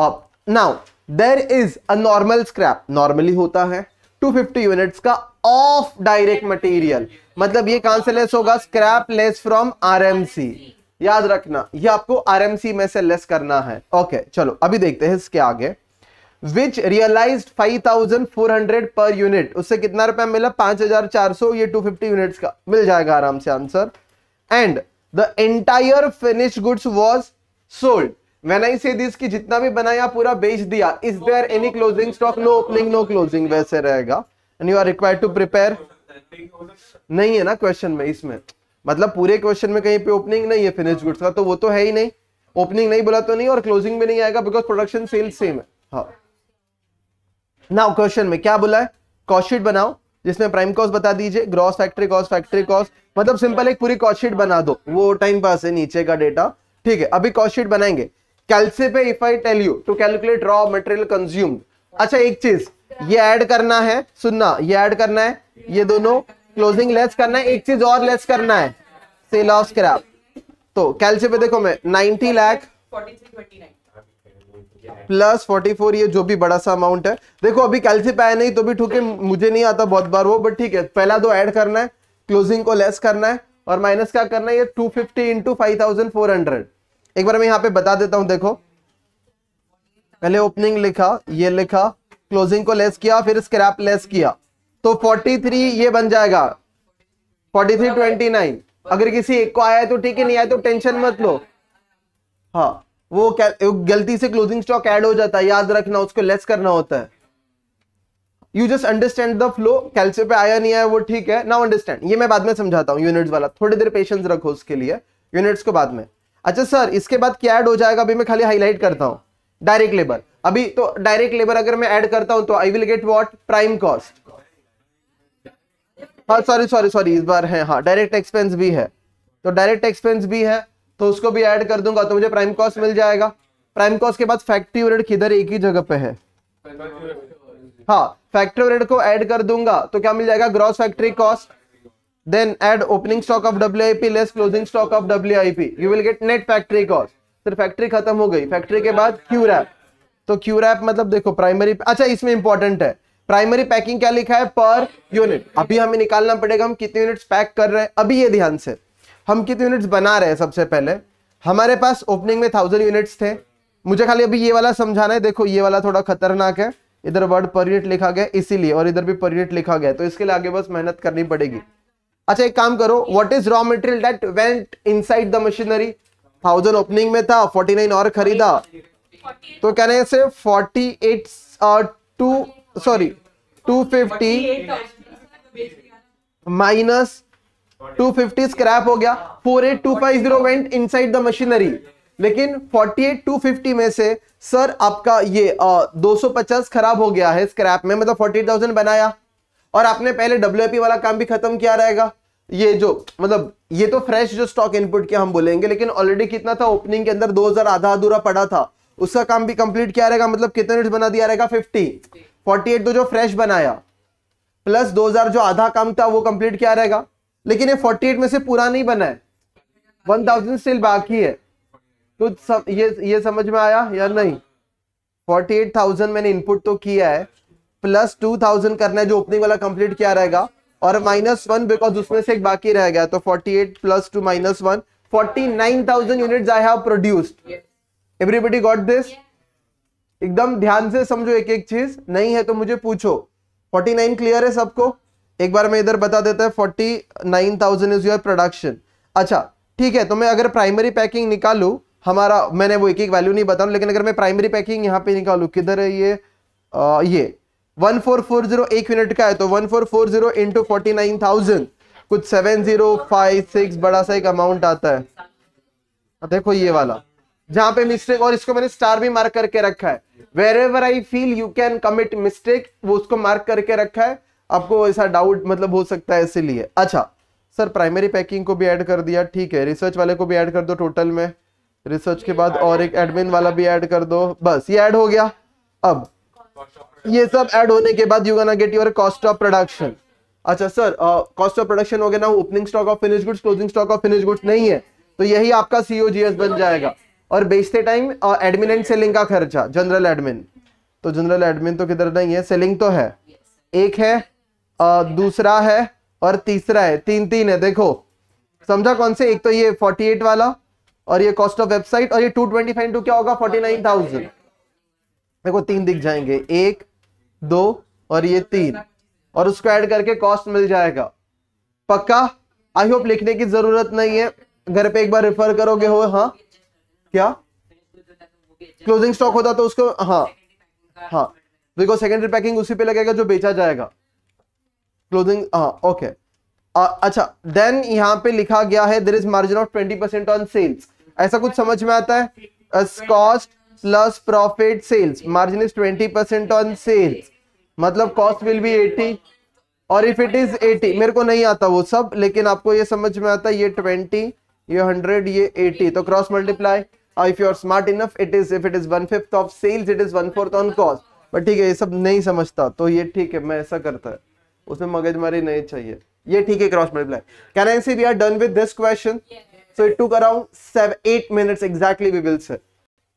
आप now there is a normal scrap normally होता है 250 यूनिट्स का ऑफ डायरेक्ट मटेरियल मतलब ये कहां से लेस होगा स्क्रैप लेस फ्रॉम आरएमसी याद रखना ये आपको आरएमसी में से लेस करना है ओके चलो अभी देखते हैं इसके आगे विच रियलाइज 5400 पर यूनिट उससे कितना रुपया मिला 5400 ये 250 यूनिट्स का मिल जाएगा आराम से answer and the entire finish goods was sold when I say this कि जितना भी बनाया पूरा बेच दिया is there any closing stock no opening no closing वैसे रहेगा and you are required to prepare नहीं है ना क्वेश्चन में इसमें मतलब पूरे क्वेश्चन में कहीं पे ओपनिंग नहीं है फिनिश गुड्स का तो वो तो है ही नहीं ओपनिंग नहीं बोला तो नहीं और क्लोजिंग भी नहीं आएगा बिकॉज प्रोडक्शन सेल सेम है हाँ नाउ क्वेश्चन में क्या बोला है कॉस्टशीट बनाओ जिसमें प्राइम कॉस्ट बता दीजिए gross factory cost factory cost मतलब सिंपल एक पूरी कॉस्टशीट बना दो वो टाइम पास है नीचे का डेटा ठीक है अभी कॉस्टशीट बनाएंगे कैलसे पे if I tell you to calculate raw material consumed अच्छा एक चीज ये ऐड करना है सुनना ये ऐड करना है ये दोनों क्लोजिंग लेस करना है एक चीज और लेस करना है सेल ऑफ स्क्रैप तो कैलसी पे देखो मैं ninety lakh plus forty four ये जो भी बड़ा सा अमाउंट है देखो अभी कैलसी पाया नहीं तो भी ठीक मुझे नहीं आता बहुत बार वो बट ठीक है पहला दो ऐड करना है क्लोजिंग को लेस करना है और माइनस क्या करना है ये two fifty into five thousand four hundred एक बार मैं यहाँ पे बता देता हूं देखो पहले ओपनिंग लिखा ये लिखा क्लोजिंग को लेस किया फिर स्क्रैप लेस किया तो 43 ये बन जाएगा 43 29 अगर किसी एक को आया है तो ठीक है नहीं आया तो टेंशन मत लो हाँ वो गलती से क्लोजिंग स्टॉक ऐड हो जाता है याद रखना उसको लेस करना होता है you just understand the flow कैल्सियो पे आया नहीं आया वो ठीक है ना अंडरस्टैंड ये मैं बाद में समझाता हूँ यूनिट्स वाला थोड़ी देर पेशेंस रखो उसके लिए यूनिट्स को बाद में अच्छा सर इसके बाद क्या ऐड हो जाएगा अभी मैं खाली हाईलाइट करता हूँ डायरेक्ट लेबर अभी तो डायरेक्ट लेबर अगर मैं ऐड करता हूँ तो I will get what prime cost हाँ सॉरी सॉरी सॉरी इस बार है हाँ डायरेक्ट एक्सपेंस भी है तो डायरेक्ट एक्सपेंस भी है तो उसको भी ऐड कर दूंगा तो मुझे प्राइम कॉस्ट मिल जाएगा प्राइम कॉस्ट के बाद फैक्ट्री रेट किधर एक ही जगह पे है हाँ फैक्ट्री रेट को ऐड कर दूंगा तो क्या मिल जाएगा gross factory cost then add opening stock of W less closing stock of W you will get net factory cost फिर फैक्ट्री खत्म हो गई फैक्ट्री के बाद क्यू रैप तो क्यू रैप मतलब देखो प्राइमरी अच्छा इसमें इंपॉर्टेंट है प्राइमरी पैकिंग क्या लिखा है पर यूनिट अभी हमें निकालना पड़ेगा हम कितने यूनिट्स पैक कर रहे हैं अभी ये ध्यान से हम कितने यूनिट्स बना रहे हैं सबसे पहले हमारे पास ओपनिंग में थाउजेंड यूनिट्स थे मुझे खाली अभी ये वाला समझाना है देखो ये वाला थोड़ा खतरनाक है इधर वर्ड पर यूनिट लिखा गया इसीलिए और इधर भी पर यूनिट लिखा गया तो इसके लिए आगे बस मेहनत करनी पड़ेगी अच्छा एक काम करो what is raw material that went inside the machinery thousand opening में था फोर्टी नाइन और खरीदा तो कहने से forty eight two sorry 250 minus 250 scrap हो गया 48250 वेंट साइड द मशीनरी लेकिन 48250 में से सर आपका ये आ, 250 खराब हो गया है स्क्रैप में मतलब 48,000 बनाया और आपने पहले डब्ल्यू वाला काम भी खत्म किया रहेगा ये जो मतलब ये तो फ्रेश जो स्टॉक इनपुट के हम बोलेंगे लेकिन ऑलरेडी कितना था ओपनिंग के अंदर 2000 आधा अधूरा पड़ा था उसका काम भी कंप्लीट किया रहेगा मतलब कितने यूनिट बना दिया रहेगा 50 फोर्टी एट तो जो फ्रेश बनाया प्लस दो हजार जो आधा काम था वो कंप्लीट क्या रहेगा लेकिन ये फोर्टी एट में से पूरा नहीं बना है वन थाउजेंड स्टिल बाकी है तो सम, ये ये समझ में आया या नहीं फोर्टी एट थाउजेंड मैंने इनपुट तो किया है प्लस टू थाउजेंड करना है जो ओपनिंग वाला कंप्लीट क्या रहेगा और माइनस वन बिकॉज उसमें से एक बाकी रह गया तो forty eight plus two minus one forty nine thousand unit I have produced everybody got this एकदम ध्यान से समझो एक एक चीज नहीं है तो मुझे पूछो 49 क्लियर है सबको एक बार मैं इधर बता देता है 49,000 इज योर प्रोडक्शन अच्छा ठीक है तो मैं अगर प्राइमरी पैकिंग निकालू हमारा मैंने वो एक एक वैल्यू नहीं बताऊ लेकिन अगर मैं प्राइमरी पैकिंग यहाँ पे निकालू किधर है ये आ, ये जीरो एक मिनट का है तो one four four zero into forty nine thousand कुछ सेवन जीरो फाइव सिक्स बड़ा सा एक अमाउंट आता है देखो ये वाला जहां पे मिस्टेक और इसको मैंने स्टार भी मार्क करके रखा है wherever I feel you can commit mistake वो उसको मार्क करके रखा है आपको ऐसा डाउट मतलब हो सकता है इसीलिए अच्छा सर प्राइमरी पैकिंग को भी ऐड कर दिया ठीक है रिसर्च वाले को भी ऐड कर दो टोटल में रिसर्च के बाद और एक एडमिन वाला भी ऐड कर दो बस ये ऐड हो गया अब ये सब ऐड होने के बाद you get your cost of production अच्छा सर कॉस्ट ऑफ प्रोडक्शन हो गया ना opening stock of finish goods closing stock of finish goods नहीं है तो यही आपका सीओजीएस बन जाएगा और बेचते टाइम एडमिन एंड सेलिंग का खर्चा जनरल एडमिन तो जनरल एडमिन तो किधर नहीं है सेलिंग तो है एक है आ, दूसरा है और तीसरा है तीन तीन है देखो समझा कौन से एक तो ये फोर्टी एट वाला और ये कॉस्ट ऑफ वेबसाइट और ये टू ट्वेंटी फाइव टू क्या होगा फोर्टी नाइन थाउजेंड देखो तीन दिख जाएंगे एक दो और ये तीन और उसको ऐड करके कॉस्ट मिल जाएगा पक्का आई होप लिखने की जरूरत नहीं है घर पे एक बार रेफर करोगे हो हाँ क्या क्लोजिंग स्टॉक होता तो उसको हाँ हाँ बिकॉज सेकेंडरी पैकिंग उसी पे लगेगा जो बेचा जाएगा क्लोजिंग हाँ ओके अच्छा देन यहाँ पे लिखा गया है there is margin of twenty percent on sales ऐसा कुछ समझ में आता है cost plus profit sales margin is twenty percent on sales मतलब कॉस्ट विल बी एटी और इफ इट इज एटी मेरे को नहीं आता वो सब लेकिन आपको ये समझ में आता है ये ट्वेंटी ये हंड्रेड ये एटी तो क्रॉस मल्टीप्लाई और if you are smart enough it is if it is one fifth of sales it is one fourth on cost but ठीक है ये सब नहीं समझता तो ये ठीक है मैं ऐसा करता है उसमें मगजमारी नहीं चाहिए ये ठीक है cross multiply can I see we are done with this question so it took around eight minute minutes we will will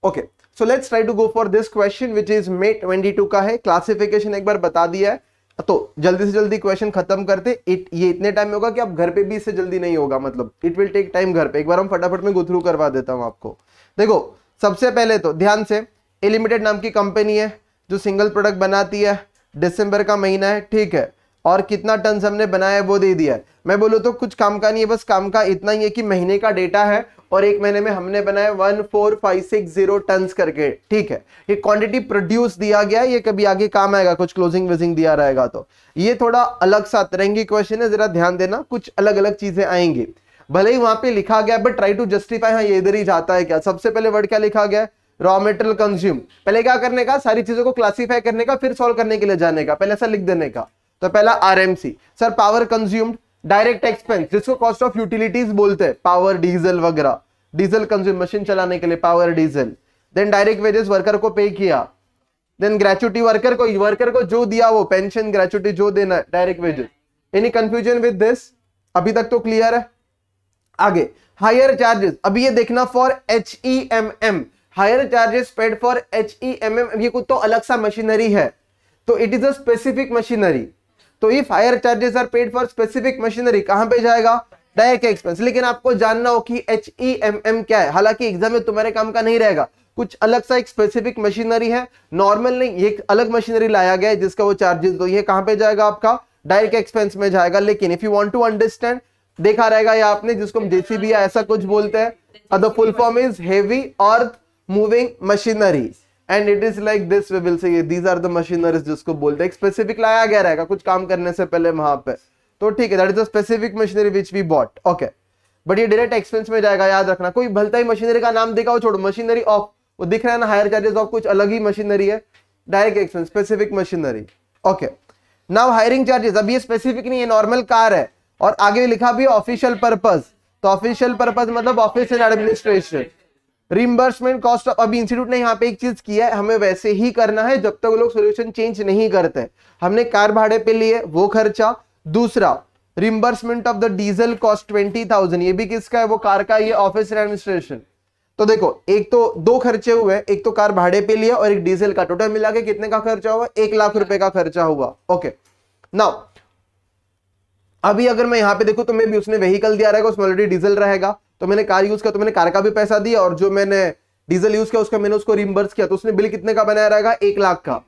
okay so let's try to go for this question which is May twenty two का है classification एक बार बता दिया है तो जल्दी से जल्दी क्वेश्चन खत्म करते इट ये इतने टाइम में होगा कि आप घर पे भी इससे जल्दी नहीं होगा मतलब इट विल टेक टाइम घर पे एक बार हम फटाफट में गो थ्रू करवा देता हूँ आपको देखो सबसे पहले तो ध्यान से एलिमिटेड नाम की कंपनी है जो सिंगल प्रोडक्ट बनाती है दिसंबर का महीना है ठीक है और कितना टन हमने बनाया है वो दे दिया है मैं बोलूँ तो कुछ काम का नहीं है बस काम का इतना ही है कि महीने का डेटा है और एक महीने में हमने बनाया one four five six zero tons करके ठीक है ये क्वांटिटी प्रोड्यूस दिया गया है ये कभी आगे काम आएगा कुछ क्लोजिंग विजिंग दिया रहेगा तो ये थोड़ा अलग सा तरंगी क्वेश्चन है जरा ध्यान देना कुछ अलग अलग चीजें आएंगी भले ही वहां पे लिखा गया बट ट्राई टू जस्टिफाई हाँ ये इधर ही जाता है क्या सबसे पहले वर्ड क्या लिखा गया रॉ मेटेरियल कंज्यूम पहले क्या करने का सारी चीजों को क्लासीफाई करने का फिर सॉल्व करने के लिए जाने का पहले ऐसा लिख देने का तो पहला RMC sir power consumed direct expense जिसको कॉस्ट ऑफ यूटिलिटीज बोलते हैं पावर डीजल वगैरह डीजल कंज्यूम मशीन चलाने के लिए power diesel then direct wages worker को पे किया देन ग्रेचुटी वर्कर को वर्कर को जो दिया वो पेंशन ग्रेचुटी जो देना direct wages any confusion with this अभी तक तो क्लियर है आगे हायर चार्जेस अभी ये देखना for H E M M hire charges paid for H E M M ये कुछ तो अलग सा मशीनरी है तो it is a specific machinery तो if hire charges are paid for specific machinery कहां पे जाएगा डायरेक्ट एक्सपेंस लेकिन आपको जानना हो कि एच ई एम एम क्या है हालांकि एग्जाम में तुम्हारे काम का नहीं रहेगा कुछ अलग सा एक स्पेसिफिक मशीनरी है नॉर्मल नहीं एक अलग मशीनरी लाया गया है जिसका वो चार्जेस दो तो ये कहां पे जाएगा आपका डायरेक्ट एक्सपेंस में जाएगा लेकिन if you want to understand देखा रहेगा ये आपने जिसको हम जेसीबी या ऐसा कुछ बोलते हैं the full form is heavy earth moving machinery and it is like this way will say these are the machineries जिसको बोलते हैं स्पेसिफिक लाया गया रहेगा कुछ काम करने से पहले वहां पे तो ठीक है that is the specific machinery which we bought okay but ये डायरेक्ट एक्सपेंस में जाएगा याद रखना कोई भलता ही मशीनरी का नाम देखा हो छोड़ो मशीनरी ऑफ वो दिख रहा है ना हायर चार्जेस ऑफ कुछ अलग ही मशीनरी है direct expense specific machinery okay now hiring charges अब ये स्पेसिफिक नहीं है नॉर्मल कार है और आगे लिखा भी ऑफिशियल पर्पज तो ऑफिशियल पर्पज मतलब office and administration reimbursement cost of अभी इंस्टीट्यूट ने यहाँ पे एक चीज किया है हमें वैसे ही करना है जब तक लोग सोल्यूशन चेंज नहीं करते हमने कार भाड़े पे लिए वो खर्चा दूसरा reimbursement of the diesel cost twenty thousand ये भी किसका है वो कार का ये ऑफिस एडमिनिस्ट्रेशन तो देखो एक तो दो खर्चे हुए एक तो कार भाड़े पे लिया और एक डीजल का टोटल मिला के कितने का खर्चा हुआ एक लाख रुपए का खर्चा हुआ ओके नाउ अभी अगर मैं यहाँ पे देखू तो मैं भी उसने व्हीकल दिया रहेगा उसमें ऑलरेडी डीजल रहेगा तो मैंने कार यूज किया तो मैंने कार का भी पैसा दिया और जो मैंने डीजल यूज किया उसका मैंने उसको रिमबर्स किया तो उसने बिल कितने का बनाया रहेगा एक लाख का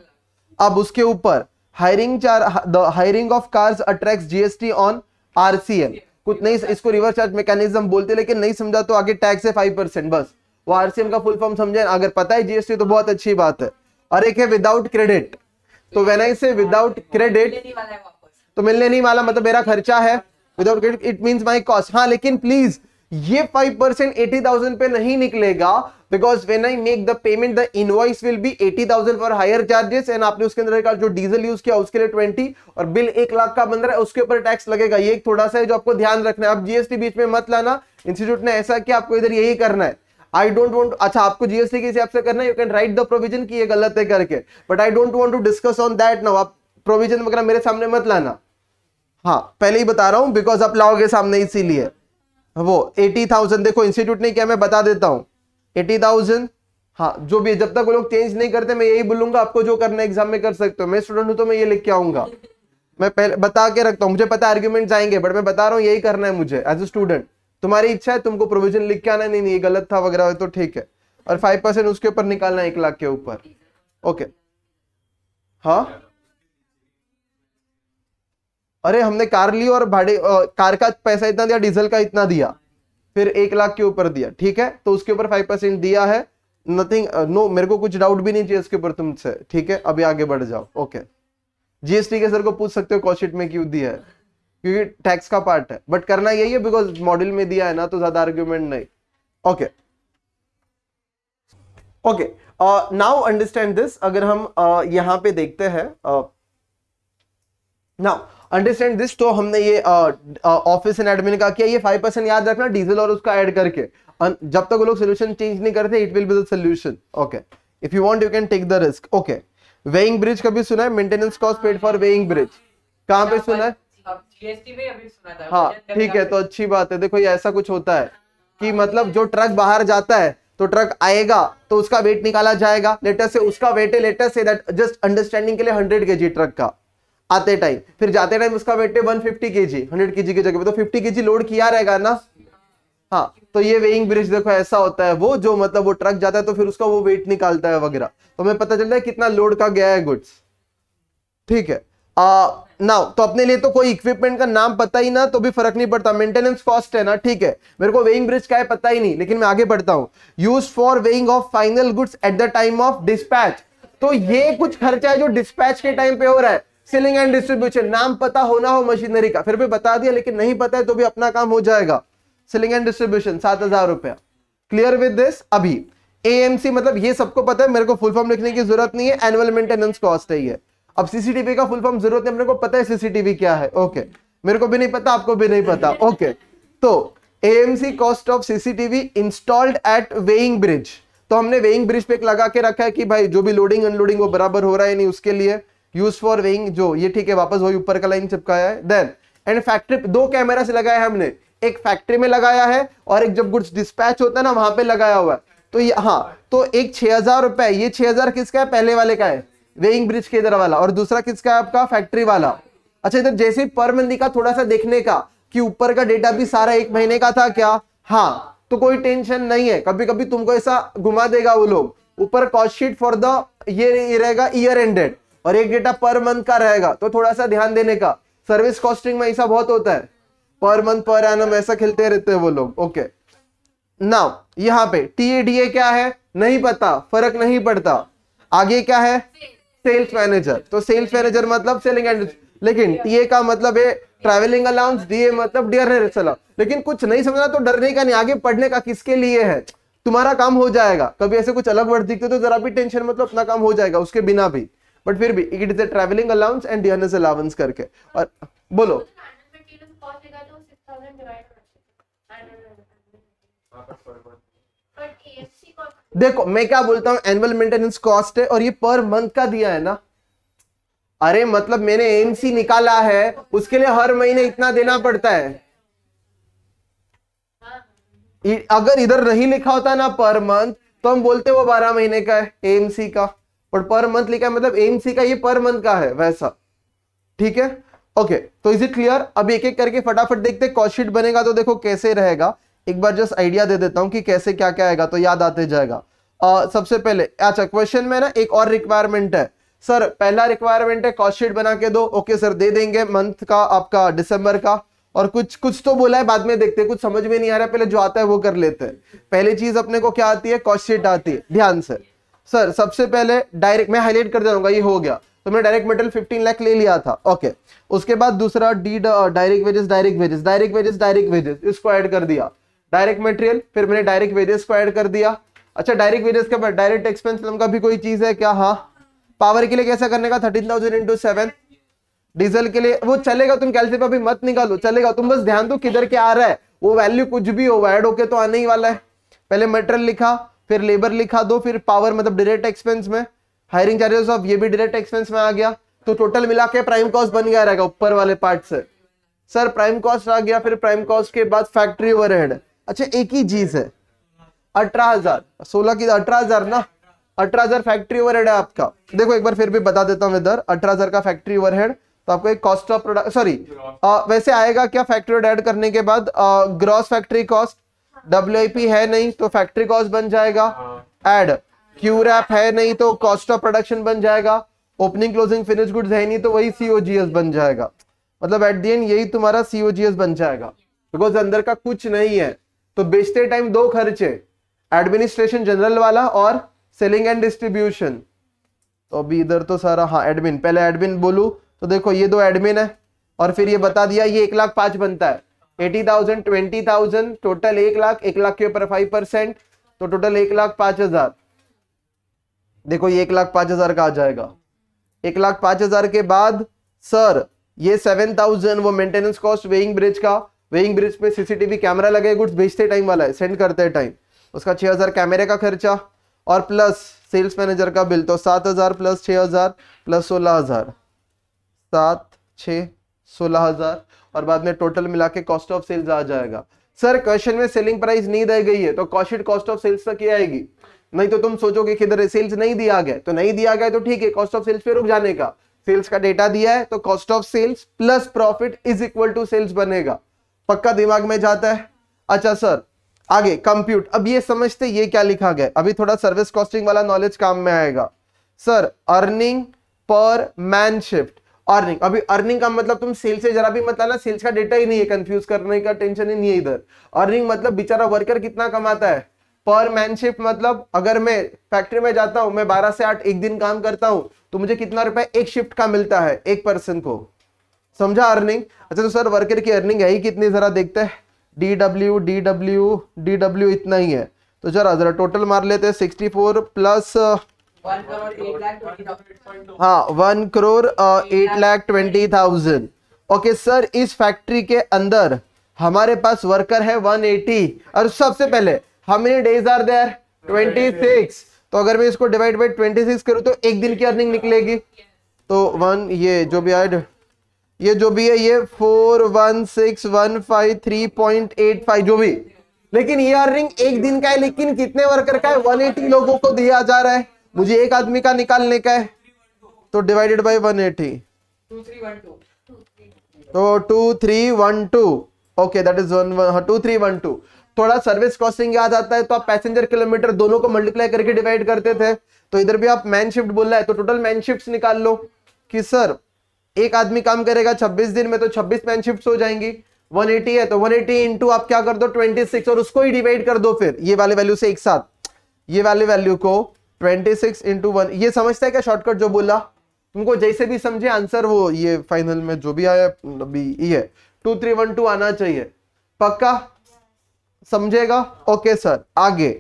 अब उसके ऊपर hiring charge hiring of cars attract GST on RCM कुछ नहीं इसको रिवर्स चार्ज मैकेनिज्म बोलते लेकिन नहीं समझा तो आगे टैक्स है फाइव परसेंट बस वो आरसीएम का फुल फॉर्म समझे अगर पता है जीएसटी तो बहुत अच्छी बात है और एक है विदाउट क्रेडिट तो when I say without credit तो मिलने नहीं वाला मतलब मेरा खर्चा है without credit it mean my cost हाँ लेकिन प्लीज ये फाइव परसेंट एटी थाउजेंड पे नहीं निकलेगा because when I make the payment the invoice will be eighty thousand for hire charges and आपने उसके अंदर जो डीजल यूज किया उसके लिए ट्वेंटी और बिल एक लाख का बन रहा है उसके ऊपर टैक्स लगेगा ये एक थोड़ा सा है जो आपको ध्यान रखना है आप जीएसटी बीच में मत लाना इंस्टीट्यूट ने ऐसा किया आपको इधर यही करना है आई डोंट वॉन्ट अच्छा आपको जीएसटी के हिसाब से करना है you can write the provision की ये गलत है करके but I don't want to discuss on that now आप प्रोविजन वगैरह मेरे सामने मत लाना हाँ पहले ही बता रहा हूं बिकॉज आप लाओगे सामने इसीलिए वो एटी थाउजेंड देखो इंस्टीट्यूट ने क्या मैं बता देता हूँ एटी थाउजेंड हाँ जो भी जब तक वो लोग चेंज नहीं करते मैं यही बोलूंगा आपको जो करना एग्जाम में कर सकते हो मैं स्टूडेंट हूं तो मैं ये लिख के आऊंगा मैं पहले बता के रखता हूँ मुझे पता है आर्ग्यूमेंट जाएंगे बट मैं बता रहा हूँ यही करना है मुझे एज ए स्टूडेंट तुम्हारी इच्छा है तुमको प्रोविजन लिख के आना नहीं नहीं ये गलत था वगैरह तो ठीक है और फाइव परसेंट उसके ऊपर निकालना है एक लाख के ऊपर ओके हाँ अरे हमने कार ली और भाड़े कार का पैसा इतना दिया डीजल का इतना दिया फिर एक लाख के ऊपर दिया ठीक है तो उसके ऊपर फाइव परसेंट दिया है नथिंग नो मेरे को कुछ डाउट भी नहीं चाहिए इसके ऊपर तुमसे ठीक है अभी आगे बढ़ जाओ ओके जीएसटी के सर को पूछ सकते हो कॉस्टिट में क्यों दिया है क्योंकि टैक्स का पार्ट है बट करना यही है बिकॉज मॉडल में दिया है ना तो ज्यादा आर्ग्यूमेंट नहीं okay okay now understand this अगर हम uh, यहां पे देखते हैं नाउ uh, अंडरस्टैंड दिस तो हमने ये ऑफिस एंड एडमिन का किया ये फाइव परसेंट याद रखना डीजल और उसका ऐड करके जब तक वो लोग सोल्यूशन चेंज नहीं करते it will be solution okay if you want you can take the risk okay weighing bridge कभी सुना है maintenance cost paid for weighing bridge कहाँ पे सुना है हाँ ठीक है तो अच्छी बात है देखो ये ऐसा कुछ होता है कि मतलब जो ट्रक बाहर जाता है तो ट्रक आएगा तो उसका वेट निकाला जाएगा लेटर से उसका वेट है letter say that just understanding के लिए हंड्रेड के ट्रक का आते टाइम फिर जाते टाइम उसका वेट है वन फिफ्टी के जी हंड्रेड के जी की जगह पे तो फिफ्टी के जी लोड किया रहेगा ना हाँ तो ये वेइंग ब्रिज देखो ऐसा होता है वो जो मतलब वो ट्रक जाता है तो फिर उसका वो वेट निकालता है वगैरह तो हमें पता चलता है कितना लोड का गया है गुड्स ठीक है नाउ तो अपने लिए तो कोई इक्विपमेंट का नाम पता ही ना तो भी फर्क नहीं पड़ता मेंटेनेंस कॉस्ट है ना ठीक है मेरे को वेइंग ब्रिज का है पता ही नहीं लेकिन मैं आगे बढ़ता हूँ use for weighing of final goods at the time of dispatch तो ये कुछ खर्चा है जो डिस्पैच के टाइम पे हो रहा है सेलिंग एंड डिस्ट्रीब्यूशन नाम पता होना हो मशीनरी का फिर भी बता दिया लेकिन नहीं पता है तो भी अपना काम हो जाएगा सेलिंग एंड डिस्ट्रीब्यूशन सात हजार रुपया क्लियर विद दिस अभी एएमसी मतलब ये सबको पता है मेरे को फुल फॉर्म लिखने की जरूरत नहीं है एनुअल मेंटेनेंस कॉस्ट है ये अब सीसीटीवी का फुल फॉर्म जरूरत नहीं मेरे को पता है सीसीटीवी क्या है ओके मेरे को भी नहीं पता आपको भी नहीं पता ओके तो AMC cost of CCTV installed at weighing bridge तो हमने वेइंग ब्रिज पे एक लगा के रखा है कि भाई जो भी लोडिंग अनलोडिंग वो बराबर हो रहा है नहीं उसके लिए यूज फॉर वेइंग जो ये ठीक है वापस वही ऊपर का लाइन चिपकाया है देन एंड फैक्ट्री दो कैमरा से लगाया है हमने एक फैक्ट्री में लगाया है और एक जब गुड्स डिस्पैच होता है ना वहां पे लगाया हुआ है तो ये हाँ तो एक छह हजार रुपए ये छह हजार किसका है पहले वाले का है वेइंग ब्रिज के इधर वाला और दूसरा किसका है आपका फैक्ट्री वाला अच्छा इधर जैसे पर मंदी का थोड़ा सा देखने का कि ऊपर का डेटा भी सारा एक महीने का था क्या हाँ तो कोई टेंशन नहीं है कभी कभी तुमको ऐसा घुमा देगा वो लोग ऊपर कॉस्ट शीट फॉर द ये रहेगा ईयर एंडेड और एक डेटा पर मंथ का रहेगा तो थोड़ा सा ध्यान देने का सर्विस कॉस्टिंग में ऐसा बहुत होता है पर मंथ पर एनम ऐसा खेलते रहते हैं वो लोग ओके ना यहाँ पे टीएडीए क्या है नहीं पता फर्क नहीं पड़ता आगे क्या है सेल्स मैनेजर तो सेल्स मैनेजर मतलब सेलिंग एंड लेकिन टीए का मतलब है ट्रैवलिंग अलाउंस डीए मतलब डियर लेकिन कुछ नहीं समझना तो डरने का नहीं आगे पढ़ने का किसके लिए है तुम्हारा काम हो जाएगा कभी ऐसे कुछ अलग वर्ड दिखते तो जरा भी टेंशन मतलब अपना काम हो जाएगा उसके बिना भी बट फिर भी it is a travelling allowance and dearness allowance करके और बोलो देखो मैं क्या बोलता हूँ एनुअल मेंटेनेंस कॉस्ट है और ये पर मंथ का दिया है ना अरे मतलब मैंने एएमसी निकाला है उसके लिए हर महीने इतना देना पड़ता है अगर इधर नहीं लिखा होता ना पर मंथ तो हम बोलते वो बारह महीने का है एएमसी का पर पर मंथ लिखा है मतलब एमसी का ये पर मंथ का है वैसा ठीक है ओके तो इज इट क्लियर अब एक एक करके फटाफट देखते कॉस्ट बनेगा तो देखो कैसे रहेगा एक बार जस्ट आइडिया दे देता हूँ कि कैसे क्या क्या आएगा तो याद आते जाएगा आ, सबसे पहले अच्छा क्वेश्चन में ना एक और रिक्वायरमेंट है सर पहला रिक्वायरमेंट है कॉस्ट शीट बना के दो ओके सर दे देंगे मंथ का आपका दिसंबर का और कुछ कुछ तो बोला है बाद में देखते हैं कुछ समझ में नहीं आ रहा है पहले जो आता है वो कर लेते हैं पहली चीज अपने को क्या आती है कॉस्ट शीट आती है ध्यान से सर सबसे पहले डायरेक्ट मैं हाईलाइट कर दे ये हो गया तो मैं डायरेक्ट मेटल 15 लाख ले लिया था ओके उसके बाद दूसरा D direct wages direct wages direct wages direct wages इसको ऐड कर दिया डायरेक्ट मटेरियल फिर मैंने डायरेक्ट वेजेस को ऐड कर दिया अच्छा डायरेक्ट वेजेस के बाद डायरेक्ट एक्सपेंस का भी कोई चीज है क्या हाँ पावर के लिए कैसा करने का thirteen thousand into seven diesel के लिए वो चलेगा तुम कैलसिप अभी मत निकालो चलेगा तुम बस ध्यान दो किधर क्या आ रहा है वो वैल्यू कुछ भी हो एड होके तो आने ही वाला है पहले मेटेरियल लिखा फिर लेबर लिखा दो फिर पावर मतलब डायरेक्ट एक्सपेंस में हायरिंग चार्जेस ऑफ ये भी डायरेक्ट एक्सपेंस में आ गया तो टोटल मिला के प्राइम कॉस्ट बन गया रहेगा ऊपर वाले पार्ट से सर प्राइम कॉस्ट आ गया फिर प्राइम कॉस्ट के बाद फैक्ट्री ओवरहेड अच्छा एक ही चीज है अठारह हजार सोलह की अठारह हजार ना अठारह हजार फैक्ट्री ओवरहेड है आपका देखो एक बार फिर भी बता देता हूँ इधर अठारह हजार का फैक्ट्री ओवरहेड तो आपको एक कॉस्ट ऑफ प्रोडक्ट सॉरी वैसे आएगा क्या फैक्ट्री ओवरहेड ऐड करने के बाद ग्रॉस फैक्ट्री कॉस्ट डब्ल्यू है नहीं तो फैक्ट्री कॉस्ट बन जाएगा एड क्यू रैप है नहीं तो कॉस्ट ऑफ प्रोडक्शन बन जाएगा ओपनिंग क्लोजिंग फिनिश गुड्स है नहीं तो वही सीओजीएस बन जाएगा मतलब एट दी एंड यही तुम्हारा सीओजीएस बन जाएगा बिकॉज अंदर का कुछ नहीं है तो बेचते टाइम दो खर्चे एडमिनिस्ट्रेशन जनरल वाला और सेलिंग एंड डिस्ट्रीब्यूशन तो अभी इधर तो सारा हाँ एडमिन पहले एडमिन बोलू तो देखो ये दो एडमिन है और फिर ये बता दिया ये एक लाख पांच बनता है eighty thousand twenty thousand total एक लाख एक लाख के ऊपर फाइव परसेंट तो टोटल एक लाख पांच हजार देखो ये एक लाख पांच हजार का आ जाएगा एक लाख पांच हजार के बाद सर ये सेवन थाउजेंड वो मेंटेनेंस कॉस्ट वेइंग ब्रिज का वेइंग ब्रिज पे सीसीटीवी कैमरा लगे गुड्स भेजते टाइम वाला है सेंड करते टाइम उसका छह हजार कैमरे का खर्चा और प्लस सेल्स मैनेजर का बिल तो सात हजार प्लस छह हजार प्लस सोलह हजार सात छ सोलह हजार और बाद में टोटल मिला के कॉस्ट ऑफ सेल्स आ जाएगा सर क्वेश्चन में सेलिंग प्राइस नहीं दी गई है तो कॉस्टेड कॉस्ट ऑफ सेल्स तक ही आएगी नहीं तो तुम सोचोगे कि इधर सेल्स नहीं दिया गया तो नहीं दिया गया तो ठीक है कॉस्ट ऑफ सेल्स पे रुक जाने का सेल्स का डेटा दिया है तो cost of sales plus profit is equal to sales बनेगा पक्का दिमाग में जाता है अच्छा सर आगे कंप्यूट अब ये समझते ये क्या लिखा गया अभी थोड़ा सर्विस कॉस्टिंग वाला नॉलेज काम में आएगा sir earning per man shift earning अभी अर्निंग का मतलब तुम सेल्स से जरा भी मतलब ना सेल्स का डेटा ही नहीं है कंफ्यूज करने का टेंशन ही नहीं है इधर अर्निंग मतलब बेचारा वर्कर कितना कमाता है पर मैनशिप मतलब अगर मैं फैक्ट्री में जाता हूं मैं बारह से आठ एक दिन काम करता हूं तो मुझे कितना रुपए एक शिफ्ट का मिलता है एक पर्सन को समझा अर्निंग अच्छा तो सर वर्कर की अर्निंग है ही कितनी जरा देखते हैं D W D W D W इतना ही है तो जरा जरा टोटल मार लेते हैं सिक्सटी फोर प्लस हाँ one crore eight lakh twenty thousand okay sir इस फैक्ट्री के अंदर हमारे पास वर्कर है 180 और सबसे पहले how many days are there 26 तो अगर मैं इसको डिवाइड बाय 26 करूँ तो एक दिन की अर्निंग निकलेगी तो वन ये जो भी आए ये जो भी है ये four one six one five three point eight five जो भी लेकिन ये अर्निंग एक दिन का है लेकिन कितने वर्कर का है 180 लोगों को दिया जा रहा है मुझे एक आदमी का निकालने का है तो डिवाइडेड बाई वन एटी तो two three one two okay that is one two three one two थोड़ा सर्विस कॉस्टिंग याद आता है तो आप पैसेंजर किलोमीटर दोनों को मल्टीप्लाई करके डिवाइड करते थे तो इधर भी आप मैन शिफ्ट बोल रहा है तो टोटल मैन शिफ्ट निकाल लो कि सर एक आदमी काम करेगा 26 दिन में तो 26 मैन शिफ्ट हो जाएंगी 180 है तो 180 एटी इंटू आप क्या कर दो 26 और उसको ही डिवाइड कर दो फिर ये वाले वैल्यू से एक साथ ये वाले वैल्यू को ट्वेंटी सिक्स इंटू वन ये समझता है क्या शॉर्टकट जो बोला तुमको जैसे भी समझे आंसर वो ये फाइनल में जो भी आया अभी ये है टू थ्री वन टू आना चाहिए पक्का समझेगा ओके सर आगे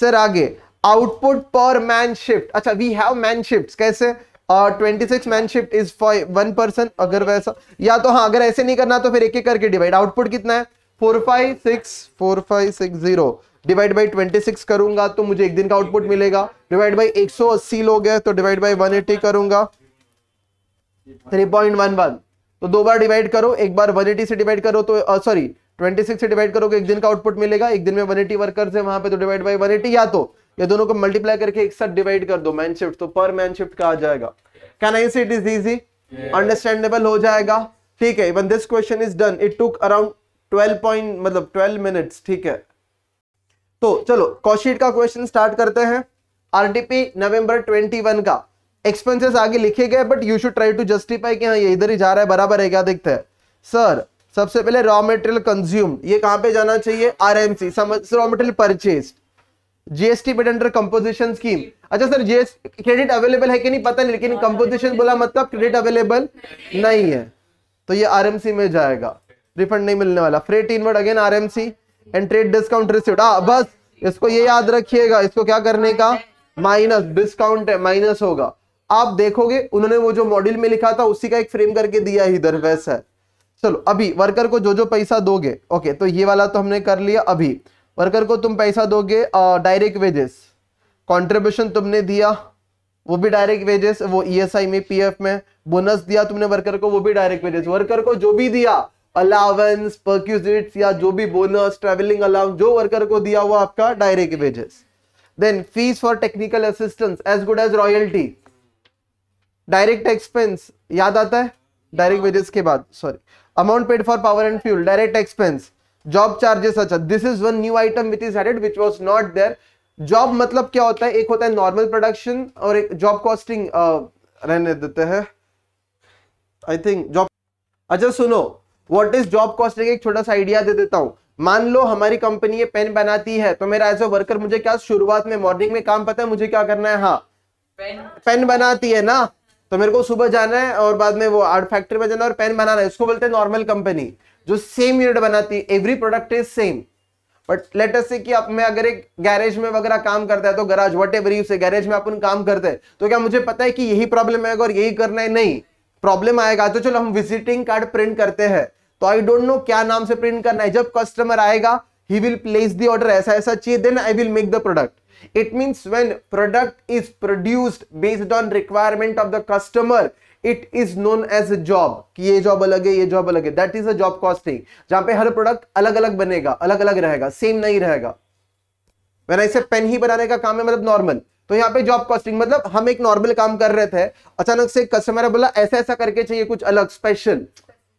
सर आगे आउटपुट पर मैन शिफ्ट अच्छा वी हैव मैन शिफ्ट कैसे twenty six man shift is for one person अगर वैसा या तो हाँ अगर ऐसे नहीं करना तो फिर एक एक करके डिवाइड आउटपुट कितना है four five six four five six zero divide by twenty six करूंगा तो मुझे एक दिन का आउटपुट मिलेगा डिवाइड बाई एक सौ अस्सी लोग है तो डिवाइड बाई वन एटी करूंगा थ्री पॉइंट वन वन तो दो बार डिवाइड करो एक बार वन एटी से डिवाइड करो तो सॉरी ट्वेंटी सिक्स से डिवाइड करोगे तो एक दिन का आउटपुट मिलेगा एक दिन में वन एटी वर्कर्स है वहां पे तो डिवाइड बाई वन एटी या तो ये दोनों को मल्टीप्लाई करके एक साथ डिवाइड कर दो मैन शिफ्ट तो पर मैन शिफ्ट का आ जाएगा can I see it is easy understandable हो जाएगा ठीक है even this question is done it took around 12 point मतलब 12 मिनट्स ठीक है तो चलो कॉशीट का क्वेश्चन स्टार्ट करते हैं आरडीपी नवंबर 21 का एक्सपेंसेस आगे लिखे गए but you should try to justify कि हाँ ये इधर ही जा रहा है बराबर है क्या देखते हैं सर सबसे पहले रॉ मेटेरियल कंज्यूम ये कहां पे जाना चाहिए RMC raw material purchase GST but under composition scheme अच्छा सर जीएसटी क्रेडिट अवेलेबल है कि नहीं पता नहीं लेकिन कंपोजिशन बोला मतलब क्रेडिट अवेलेबल नहीं है तो ये आरएमसी में जाएगा रिफंड नहीं मिलने वाला freight inward again RMC and trade discount receipt हाँ बस इसको ये याद रखिएगा इसको क्या करने का माइनस डिस्काउंट है माइनस होगा आप देखोगे उन्होंने वो जो मॉड्यूल में लिखा था उसी का एक फ्रेम करके दिया ही इधर वैसा है चलो अभी वर्कर को जो जो पैसा दोगे ओके तो ये वाला तो हमने कर लिया अभी वर्कर को तुम पैसा दोगे डायरेक्ट वेजेस कंट्रीब्यूशन तुमने दिया वो भी डायरेक्ट वेजेस वो ईएसआई e में पीएफ में बोनस दिया तुमने वर्कर को वो भी डायरेक्ट वेजेस वर्कर को जो भी दिया अलावेंस परक्यूजिट्स या जो भी बोनस ट्रेवलिंग अलाउंस जो वर्कर को दिया हुआ आपका direct wages then fees for technical assistance as good as royalty direct expense याद आता है डायरेक्ट हाँ। वेजेस के बाद sorry amount paid for power and fuel direct expense job charges अच्छा this is one new item which is added which was not there job मतलब क्या होता है एक होता है नॉर्मल प्रोडक्शन और एक जॉब कॉस्टिंग रहने देते हैं आई थिंक जॉब अच्छा सुनो वॉट इज जॉब कॉस्ट एक छोटा सा आइडिया दे देता हूँ मान लो हमारी कंपनी ये पेन बनाती है तो मेरा एज ए वर्कर मुझे क्या शुरुआत में मॉर्निंग में काम पता है मुझे क्या करना है हाँ पेन बनाती है ना तो मेरे को सुबह जाना है और बाद में वो आर्ट फैक्ट्री में जाना है और पेन बनाना है इसको बोलते हैं नॉर्मल कंपनी जो सेम यूनिट बनाती है every product is same but latest से कि आप मैं अगर एक गैरेज में वगैरह काम करता है तो garage whatever you say garage में अपन काम करते हैं तो क्या मुझे पता है कि यही प्रॉब्लम आएगा और यही करना है नहीं प्रॉब्लम आएगा तो चलो हम विजिटिंग कार्ड प्रिंट करते हैं तो आई डोंट नो क्या नाम से प्रिंट करना है जब कस्टमर आएगा he will place the order ऐसा ऐसा चाहिए then I will make the product it means when product is produced based on requirement of the customer it is known as a job कि ये job अलग है ये job अलग है that is a job costing जहां पे हर product अलग अलग बनेगा अलग अलग रहेगा सेम नहीं रहेगा वेन ऐसे पेन ही बनाने का काम है मतलब नॉर्मल तो यहाँ पे जॉब कॉस्टिंग मतलब हम एक नॉर्मल काम कर रहे थे अचानक से कस्टमर बोला ऐसा ऐसा करके चाहिए कुछ अलग special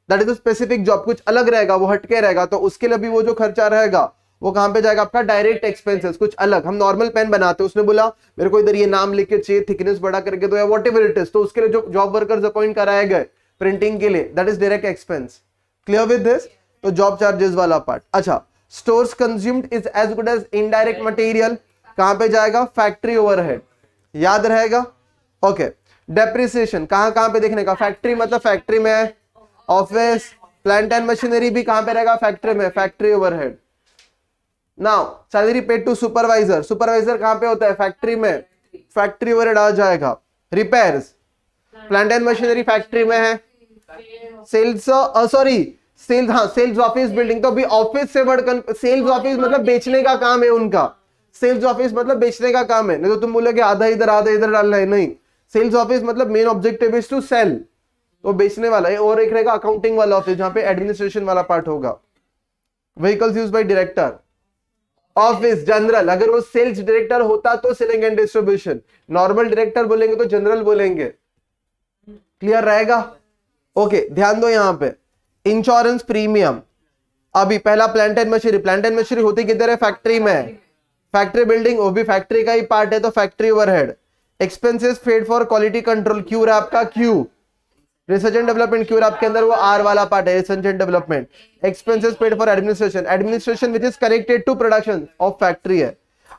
that is specific job कुछ अलग रहेगा वो हटके रहेगा तो उसके लिए भी वो जो खर्चा रहेगा वो कहां पे जाएगा आपका डायरेक्ट एक्सपेंसेस कुछ अलग हम नॉर्मल पेन बनाते हैं उसने बोला मेरे को इधर ये नाम लिख के चाहिए थिकनेस बड़ा करके तो या वॉट एवर इट इज तो उसके लिए जो जॉब वर्कर्स अपॉइंट कराए गए प्रिंटिंग के लिए that is direct expense clear with this तो जॉब चार्जेस वाला पार्ट अच्छा stores consumed is as good as indirect material कहां पे जाएगा फैक्ट्री ओवरहेड याद रहेगा ओके okay. डेप्रिसिएशन कहां कहां पे देखने का फैक्ट्री मतलब फैक्ट्री में है ऑफिस प्लांट एंड मशीनरी भी कहां पे रहेगा फैक्ट्री में factory overhead now salary paid to supervisor supervisor कहां पे होता है फैक्ट्री में फैक्ट्री ओवरहेड आ जाएगा repairs plant and machinery factory में है सेल्स सॉरी सेल्स हाँ सेल्स ऑफिस बिल्डिंग तो अभी ऑफिस से बढ़कर सेल्स ऑफिस मतलब बेचने का काम है उनका सेल्स ऑफिस मतलब बेचने का काम है नहीं तो तुम बोलोगे आधा इधर आधा इधर डालना है नहीं सेल्स ऑफिस मतलब main objective is to sell तो बेचने वाला है और एक रहेगा अकाउंटिंग वाला ऑफिस जहां पे एडमिनिस्ट्रेशन वाला पार्ट होगा vehicles use by director office general अगर वो सेल्स डायरेक्टर होता तो selling and distribution normal director बोलेंगे तो जनरल बोलेंगे क्लियर रहेगा ओके ध्यान दो यहां पे इंश्योरेंस प्रीमियम अभी पहला plant and machinery plant and machinery होती किधर है फैक्ट्री में फैक्ट्री बिल्डिंग वो भी फैक्ट्री का ही पार्ट है तो factory overhead expenses paid for quality control Q रहा आपका क्यू रिसर्च एंड डेवलपमेंट क्यों आपके अंदर वो आर वाला पार्ट है research and development expenses paid for administration administration which is connected to production of factory है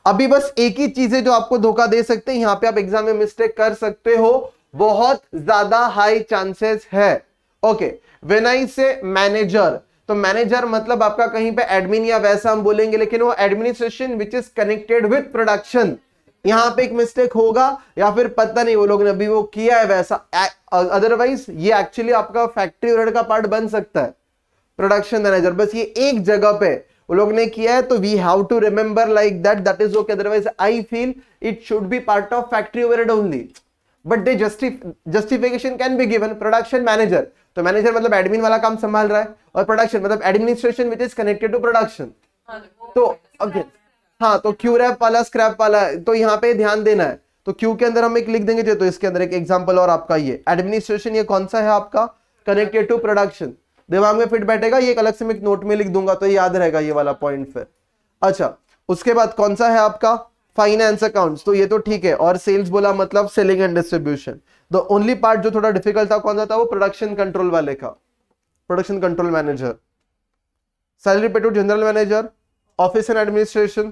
अभी बस एक ही चीज है जो आपको धोखा दे सकते हैं यहाँ पे आप एग्जाम में मिस्टेक कर सकते हो बहुत ज्यादा हाई चांसेस है okay when I say manager तो मैनेजर मतलब आपका कहीं पे एडमिन या वैसा हम बोलेंगे लेकिन वो administration which is connected with production यहां पे एक मिस्टेक होगा या फिर पता नहीं वो लोग ने अभी वो किया है वैसा अदरवाइज ये एक्चुअली आपका फैक्ट्री ओनर का पार्ट बन सकता है प्रोडक्शन मैनेजर बस ये एक जगह पे वो लोग ने किया है तो we have to remember like that that is okay otherwise I feel it should be part of factory overhead only but the justification can be given production manager तो मैनेजर मतलब एडमिन वाला काम संभाल रहा है और प्रोडक्शन मतलब administration which is connected to production तो अगेन okay. हाँ तो क्यू रैप वाला स्क्रैप वाला तो यहाँ पे ध्यान देना है तो क्यू के अंदर हम एक लिख देंगे तो इसके अंदर एक एग्जाम्पल और आपका ये एडमिनिस्ट्रेशन ये कौन सा है आपका कनेक्टेड टू प्रोडक्शन दिमाग में फिट बैठेगा ये एक अलग से मैं एक नोट में लिख दूंगा तो याद रहेगा ये वाला पॉइंट फिर अच्छा उसके बाद कौन सा है आपका फाइनेंस अकाउंट्स तो ये तो ठीक है और सेल्स बोला मतलब selling and distribution the only part जो थोड़ा डिफिकल्ट था कौन सा था वो प्रोडक्शन कंट्रोल वाले का production control manager salary pay to general manager office and administration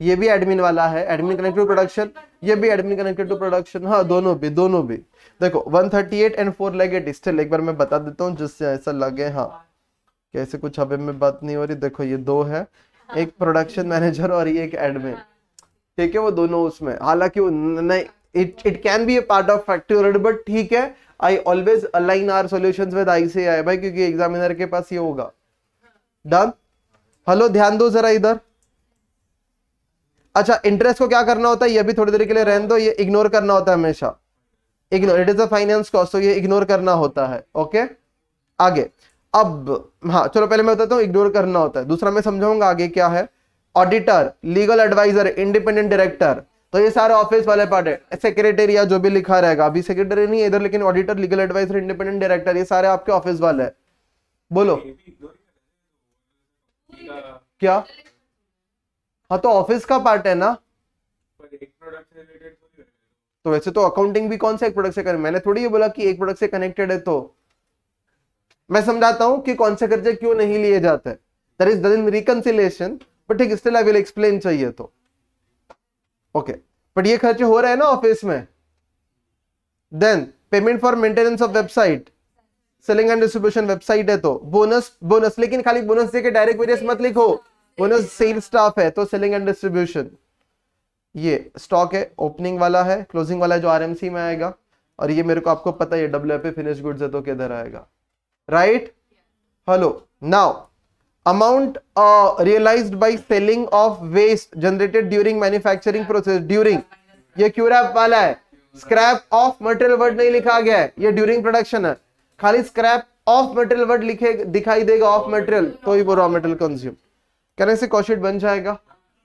ये भी एडमिन वाला है एडमिन कनेक्टेड टू प्रोडक्शन ये भी एडमिन कनेक्टेड टू प्रोडक्शन हाँ दोनों भी दोनों भी देखो 138 एंड 4 लगे डिस्टल एक बार मैं बता देता हूँ जिससे ऐसा लगे हाँ कैसे कुछ हवे में बात नहीं हो रही देखो ये दो है हाँ। एक प्रोडक्शन मैनेजर और ये एक एडमिन ठीक है वो दोनों उसमें हालांकि नहीं it it can be a part of factory but ठीक है I always align our solution with I see I भाई क्योंकि एग्जामिनर के पास ये होगा डन हाँ। हेलो ध्यान दो जरा इधर अच्छा इंटरेस्ट को क्या करना होता है ये भी थोड़ी देर के लिए रहने दो ये इग्नोर करना होता है हमेशा ignore it is a finance cost तो ये इग्नोर करना होता है ओके आगे अब हाँ चलो पहले मैं बताता हूँ इग्नोर करना होता है दूसरा मैं समझाऊंगा आगे क्या है auditor legal adviser independent director तो ये सारे ऑफिस वाले पार्ट है सेक्रेटरी या जो भी लिखा रहेगा अभी सेक्रेटरी नहीं है इधर लेकिन auditor legal adviser independent director ये सारे आपके ऑफिस वाले हैं बोलो क्या हाँ तो ऑफिस का पार्ट है ना तो वैसे तो अकाउंटिंग भी कौन से एक प्रोडक्ट से करें मैंने थोड़ी ये बोला कि एक प्रोडक्ट से कनेक्टेड है तो मैं समझाता हूं कि कौन से कर्जे क्यों नहीं लिए जाते दर इज दिन रिकनसिलेशन बट ठीक स्टिल आई विल एक्सप्लेन चाहिए तो ओके okay. बट ये खर्चे हो रहे हैं ना ऑफिस में then payment for maintenance of website selling and distribution website है तो बोनस बोनस लेकिन खाली बोनस देके डायरेक्ट वेरियस मत लिखो बोनस सेल स्टाफ है तो सेलिंग एंड डिस्ट्रीब्यूशन ये स्टॉक है ओपनिंग वाला है क्लोजिंग वाला है जो आरएमसी में आएगा और ये मेरे को आपको पता है डब्ल्यू पे फिनिश गुड्स है तो किधर आएगा right hello now amount realise by selling of waste generated during manufacturing process during ये क्यूरअप वाला है स्क्रैप ऑफ मटेरियल वर्ड नहीं लिखा गया है ये ड्यूरिंग प्रोडक्शन है खाली स्क्रैप ऑफ मेटेरियल वर्ड लिखे दिखाई देगा ऑफ मेटेरियल तो ही वो रॉ मेटेरियल कंज्यूम कहने से कॉशिट बन जाएगा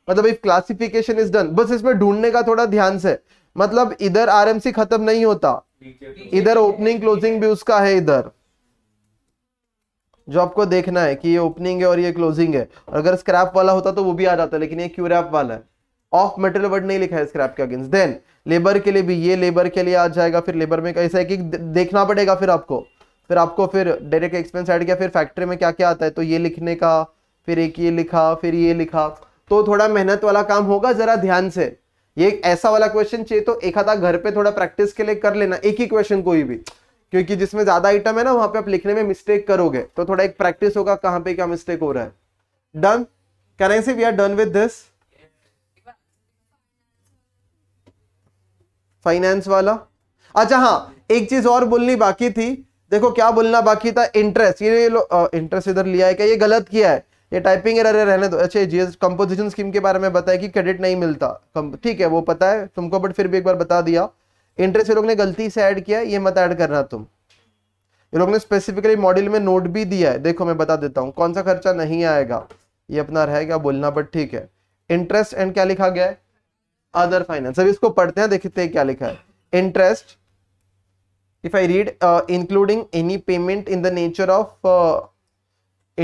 मतलब इफ क्लासिफिकेशन इज डन बस इसमें ढूंढने का थोड़ा ध्यान से मतलब इधर आरएमसी खत्म नहीं होता इधर ओपनिंग क्लोजिंग भी उसका है इधर जो आपको देखना है कि ये ओपनिंग है और ये क्लोजिंग है और अगर स्क्रैप वाला होता तो वो भी आ जाता लेकिन ये क्यू रैप वाला है ऑफ मेटेरियल वर्ड नहीं लिखा है स्क्रैप के अगेंस्ट देन लेबर के लिए भी ये लेबर के लिए आ जाएगा फिर लेबर में कैसा है कि देखना पड़ेगा फिर आपको फिर आपको फिर डायरेक्ट एक्सपेंस ऐड किया फिर फैक्ट्री में क्या क्या आता है तो ये लिखने का फिर एक ये लिखा फिर ये लिखा तो थोड़ा मेहनत वाला काम होगा जरा ध्यान से ये ऐसा वाला क्वेश्चन चाहिए तो एक आधा घर पे थोड़ा प्रैक्टिस के लिए कर लेना एक ही क्वेश्चन कोई भी क्योंकि जिसमें ज्यादा आइटम है ना वहां पे आप लिखने में मिस्टेक करोगे तो थोड़ा एक प्रैक्टिस होगा कहाँ पे क्या मिस्टेक हो रहा है done can I see we are done with this finance वाला अच्छा हाँ एक चीज और बोलनी बाकी थी देखो क्या बोलना बाकी था इंटरेस्ट ये इंटरेस्ट इधर लिया है क्या ये गलत किया है ये टाइपिंग एरर रहने दो अच्छा जीएस कंपोजिशन स्कीम के बारे में बताया कि क्रेडिट नहीं मिलता ठीक है वो पता है तुमको बट फिर भी एक बार बता दिया इंटरेस्ट ये लोग ने गलती से ऐड किया ये मत ऐड करना तुम ये लोग ने स्पेसिफिकली मॉडल में नोट भी दिया है देखो मैं बता देता हूँ कौन सा खर्चा नहीं आएगा ये अपना रहेगा बोलना बट ठीक है इंटरेस्ट एंड क्या लिखा गया है अदर फाइनेंस अभी इसको पढ़ते हैं देखते हैं क्या लिखा है interest if I read uh, including any payment in the nature of uh,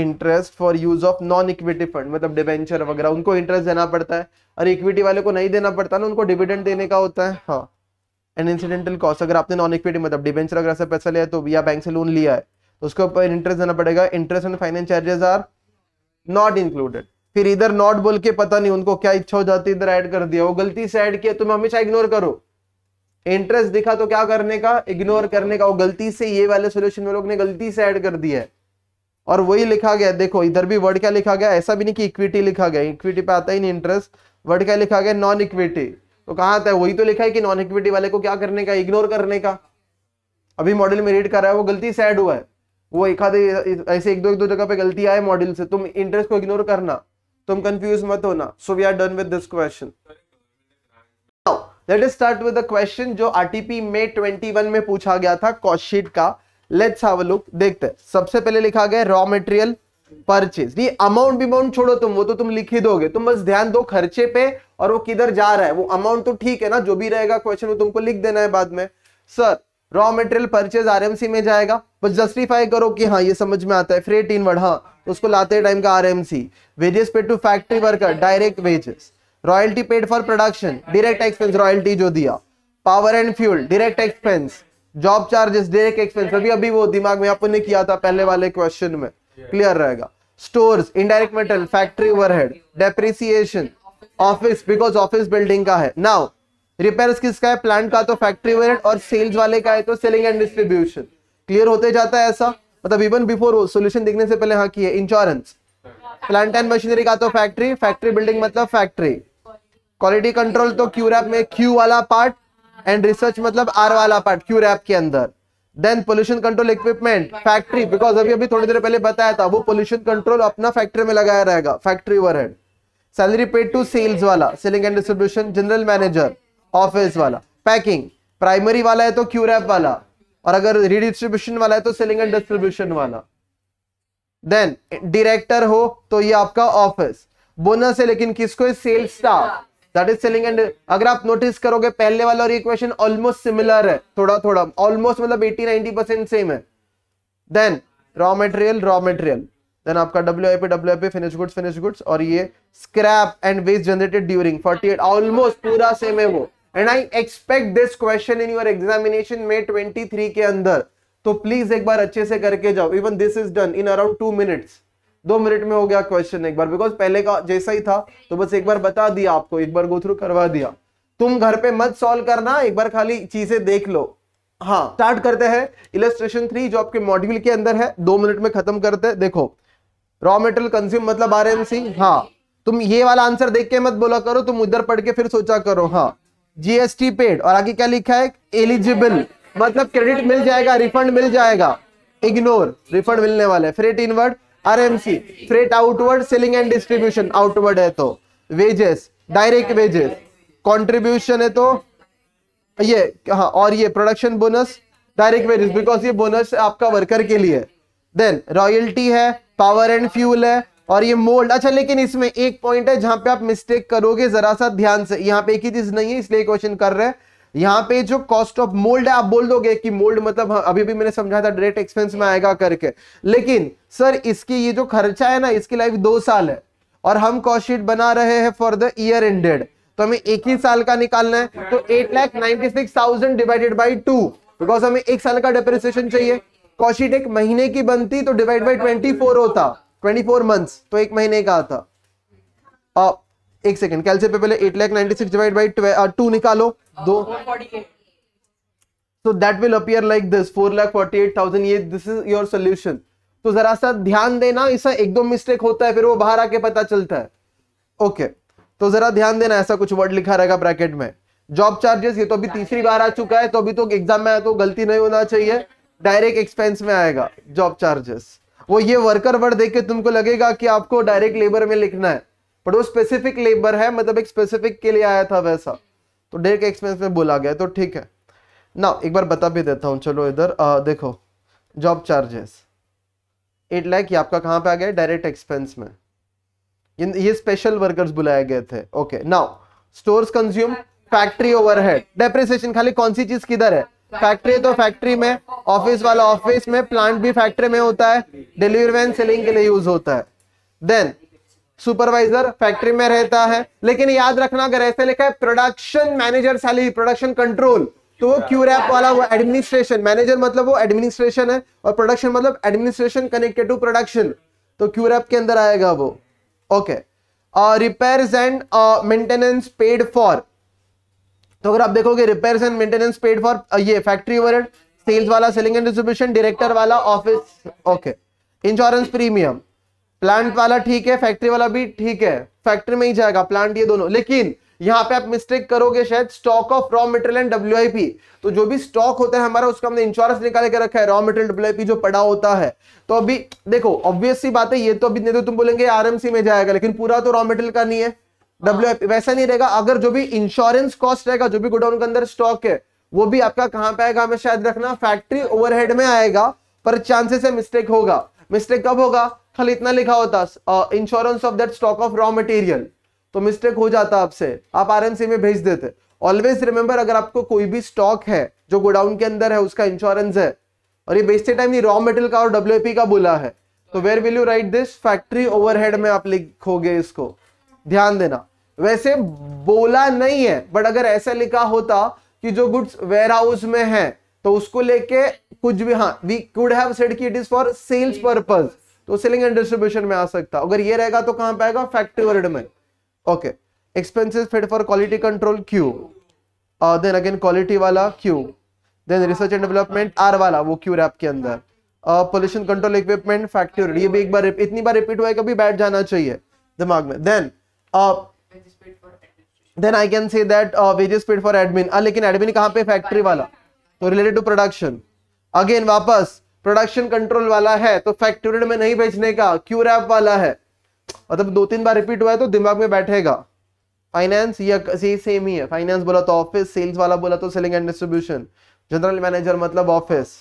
interest for use of non equity fund मतलब डिवेंचर वगैरह उनको इंटरेस्ट देना पड़ता है और इक्विटी वाले को नहीं देना पड़ता ना उनको डिविडेंड देने का होता है हाँ एंड इंसिडेंटल कॉस्ट अगर आपने नॉन इक्विटी मतलब डिवेंचर वगैरह से पैसा लिया तो या बैंक से लोन लिया है तो उसके ऊपर इंटरेस्ट देना पड़ेगा interest and finance charges are not included फिर इधर नॉट बोल के पता नहीं उनको क्या इच्छा हो जाती है इधर ऐड कर दिया वो गलती से ऐड किया तुम तो हमेशा इग्नोर करो इंटरेस्ट दिखा तो क्या करने का इग्नोर करने का वो गलती से ये वाले सोल्यूशन में लोग ने गलती से ऐड कर दिया है और वही लिखा गया देखो इधर भी वर्ड क्या लिखा गया ऐसा भी नहीं कि इक्विटी लिखा गया इक्विटी पे आता ही नहीं इंटरेस्ट वर्ड क्या लिखा गया नॉन इक्विटी तो कहा आता है वही तो लिखा है कि नॉन इक्विटी वाले को क्या करने का इग्नोर करने का अभी मॉडल में रीड कर रहा है वो गलती से ऐड हुआ है वो एक आधे ऐसे एक दो एक दो जगह पे गलती आए मॉडल से तुम इंटरेस्ट को इग्नोर करना तुम कंफ्यूज मत होना so we are done with this question let's start with question जो आरटीपी में 21 में पूछा गया था कॉस्टशीट का लेट्स हैव अ लुक देखते हैं सबसे पहले लिखा गया रॉ मटेरियल परचेज ये अमाउंट बिमाउंट छोड़ो तुम वो तो तुम लिख ही दोगे तुम बस ध्यान दो खर्चे पे और वो किधर जा रहा है वो अमाउंट तो ठीक है ना जो भी रहेगा क्वेश्चन वो तुमको लिख देना है बाद में sir raw material purchase RMC में जाएगा बस जस्टिफाई करो कि हाँ ये समझ में आता है फ्रेट इनवर्ड हाँ उसको लाते टाइम का RMC wages pay to factory worker direct wages royalty paid for production direct expense royalty जो दिया power and fuel direct expense job charges direct expense अभी अभी वो दिमाग में आपने किया था पहले वाले क्वेश्चन में क्लियर रहेगा stores indirect material factory overhead depreciation office because office building का है नाउ रिपेयर्स किसका है प्लांट का तो फैक्ट्री ओवरहेड और सेल्स वाले का है तो सेलिंग एंड डिस्ट्रीब्यूशन क्लियर होते जाता है ऐसा मतलब इवन बिफोर सोल्यूशन देखने से पहले हाँ की है इंश्योरेंस प्लांट एंड मशीनरी का तो फैक्ट्री फैक्ट्री बिल्डिंग मतलब फैक्ट्री क्वालिटी कंट्रोल तो क्यू रैप में क्यू वाला पार्ट एंड रिसर्च मतलब आर वाला पार्ट क्यू रैप के अंदर then pollution control equipment factory because अभी अभी थोड़ी देर पहले बताया था वो पोल्यूशन कंट्रोल अपना फैक्ट्री में लगाया रहेगा factory head salary paid to sales वाला selling and distribution general manager office वाला पैकिंग प्राइमरी वाला है तो क्यू रैप वाला और अगर रीडिस्ट्रीब्यूशन वाला है तो सेलिंग एंड डिस्ट्रीब्यूशन वाला देन डिरेक्टर हो तो ये आपका ऑफिस बोनस है लेकिन किसको है sales staff that is selling and अगर आप नोटिस करोगे पहले वाला और ये क्वेश्चन ऑलमोस्ट सिमिलर है थोड़ा थोड़ा ऑलमोस्ट मतलब 80 90 परसेंट सेम है then raw material raw material then आपका W I P W I P finish goods finish goods और ये scrap and waste generated during 48 almost पूरा सेम है वो and I expect this question in your examination May 23 के अंदर तो please एक बार अच्छे से करके जाओ even this is done in around two minutes दो मिनट में हो गया क्वेश्चन एक बार बिकॉज पहले का जैसा ही था तो बस एक बार बता दिया आपको एक बार गो थ्रू करवा दिया तुम घर पे मत सॉल्व करना एक बार खाली चीजें देख लो हाँ स्टार्ट करते हैं इलेस्ट्रेशन थ्री जो आपके मॉड्यूल के अंदर है दो मिनट में खत्म करते हैं देखो रॉ मेटेरियल कंज्यूम मतलब आर एम सी हाँ तुम ये वाला आंसर देख के मत बोला करो तुम उधर पढ़ के फिर सोचा करो हाँ जीएसटी पेड और आगे क्या लिखा है एलिजिबल मतलब क्रेडिट मिल जाएगा रिफंड मिल जाएगा इग्नोर रिफंड मिलने वाले फिर एटीन वर्ड RMC freight outward selling and distribution outward है तो वेजेस डायरेक्ट वेजेस कंट्रीब्यूशन है तो ये हाँ और ये production bonus direct wages because ये बोनस आपका वर्कर के लिए देन रॉयल्टी है पावर एंड फ्यूल है और ये मोल्ड अच्छा लेकिन इसमें एक पॉइंट है जहां पे आप मिस्टेक करोगे जरा सा ध्यान से यहाँ पे एक ही चीज नहीं है इसलिए क्वेश्चन कर रहे हैं यहाँ पे जो कॉस्ट ऑफ मोल्ड है आप बोल दोगे कि मोल्ड मतलब हाँ, अभी भी मैंने समझाया था डायरेक्ट एक्सपेंस में आएगा करके लेकिन सर इसकी ये जो खर्चा है ना इसकी लाइफ दो साल है और हम कॉस्टशीट बना रहे हैं फॉर द ईयर एंडेड तो हमें एक ही साल का निकालना है तो eight lakh ninety six thousand divided by two because हमें एक साल का डेप्रिसिएशन चाहिए कॉस्टशीट एक महीने की बनती तो डिवाइड बाई ट्वेंटी फोर होता ट्वेंटी फोर मंथ्स तो एक महीने का आता एक सेकेंड कैलसी पे पहले eight lakh ninety six divide by two निकालो दो so that will appear like this four lakh forty eight thousand ये दिस इज योर सोल्यूशन तो जरा सा ध्यान देना इसका एक दो मिस्टेक होता है फिर वो बाहर आके पता चलता है ओके okay. तो जरा ध्यान देना ऐसा कुछ वर्ड लिखा रहेगा ब्रैकेट में जॉब चार्जेस ये तो अभी तीसरी बार आ चुका है तो अभी तो एग्जाम में आया तो गलती नहीं होना चाहिए डायरेक्ट एक्सपेंस में आएगा जॉब चार्जेस वो ये वर्कर वर्ड देख के तुमको लगेगा कि आपको डायरेक्ट लेबर में लिखना है बट वो स्पेसिफिक लेबर है मतलब एक स्पेसिफिक के लिए आया था वैसा तो डे के एक्सपेंस में बोला गया तो ठीक है ना एक बार बता भी देता हूँ चलो इधर देखो जॉब चार्जेस एट लैक ये आपका कहाँ पे आ गया डायरेक्ट एक्सपेंस में ये, स्पेशल वर्कर्स बुलाए गए थे okay now stores consume factory overhead depreciation खाली कौन सी चीज किधर है फैक्ट्री तो फैक्ट्री में ऑफिस वाला ऑफिस में प्लांट भी फैक्ट्री में होता है डिलीवरी वैन सेलिंग के लिए यूज होता है देन सुपरवाइजर फैक्ट्री में रहता है लेकिन याद रखना अगर ऐसे लिखा है production manager salary production control तो वो क्यू अच्छा। रैप वाला वो एडमिनिस्ट्रेशन मैनेजर मतलब वो एडमिनिस्ट्रेशन है और प्रोडक्शन मतलब एडमिनिस्ट्रेशन कनेक्टेड टू प्रोडक्शन तो क्यू रैप के अंदर आएगा वो okay repair and maintenance paid for तो अगर आप देखोगे repair and maintenance paid for ये फैक्ट्री ओवर सेल्स वाला सेलिंग एंड डिस्ट्रीब्यूशन डायरेक्टर वाला office okay insurance premium plant वाला ठीक है फैक्ट्री वाला भी ठीक है फैक्ट्री में ही जाएगा प्लांट ये दोनों लेकिन यहां पे आप मिस्टेक करोगे शायद stock of raw material and W तो जो भी स्टॉक होता है हमारा उसका हमने इंश्योरेंस निकाल के रखा है रॉ मटेरियल डब्ल्यू जो पड़ा होता है तो अभी देखो ऑब्वियस सी बात है ये तो अभी नहीं तो तुम बोलेंगे आरएमसी में जाएगा लेकिन पूरा तो रॉ मेटेरियल का नहीं है डब्ल्यू हाँ। वैसा नहीं रहेगा अगर जो भी इंश्योरेंस कॉस्ट रहेगा जो भी गोडाउन के अंदर स्टॉक है वो भी आपका कहां पे आएगा हमें शायद रखना फैक्ट्री ओवरहेड में आएगा पर चांसेस है मिस्टेक होगा मिस्टेक कब होगा खाली इतना लिखा होता insurance of that stock of raw material तो मिस्टेक हो जाता आपसे आप आरएमसी में भेज देते ऑलवेज रिमेंबर अगर आपको कोई भी स्टॉक है जो गोडाउन के अंदर है उसका इंश्योरेंस है और ये बेचते टाइम ये रॉ मेटेरियल का और डब्ल्यू का बोला है तो where will you write this factory overhead में आप लिखोगे इसको ध्यान देना वैसे बोला नहीं है बट अगर ऐसा लिखा होता कि जो गुड्स वेयर हाउस में है तो उसको लेके कुछ भी हाँ वी कुड हैव सेड कि it is for sales purpose तो सेलिंग एंड डिस्ट्रीब्यूशन में आ सकता अगर ये रहेगा तो कहां पाएगा फैक्ट्री वर्ड में okay expenses paid for quality control Q then again quality वाला Q then research and development R वाला वो क्यू रैप के अंदर पोल्यूशन कंट्रोल इक्विपमेंट फैक्ट्री ये भी एक बार इतनी बार रिपीट हुआ है कभी बैठ जाना चाहिए दिमाग में then then I can say that wages paid for admin लेकिन एडमिन कहाँ पे फैक्ट्री वाला तो रिलेटेड टू प्रोडक्शन अगेन वापस प्रोडक्शन कंट्रोल वाला है तो फैक्टोरियल में नहीं भेजने का क्यू रैप वाला है मतलब दो तीन बार रिपीट हुआ है तो दिमाग में बैठेगा फाइनेंस या ये सेम ही है फाइनेंस बोला तो ऑफिस सेल्स वाला बोला तो selling and distribution general manager मतलब ऑफिस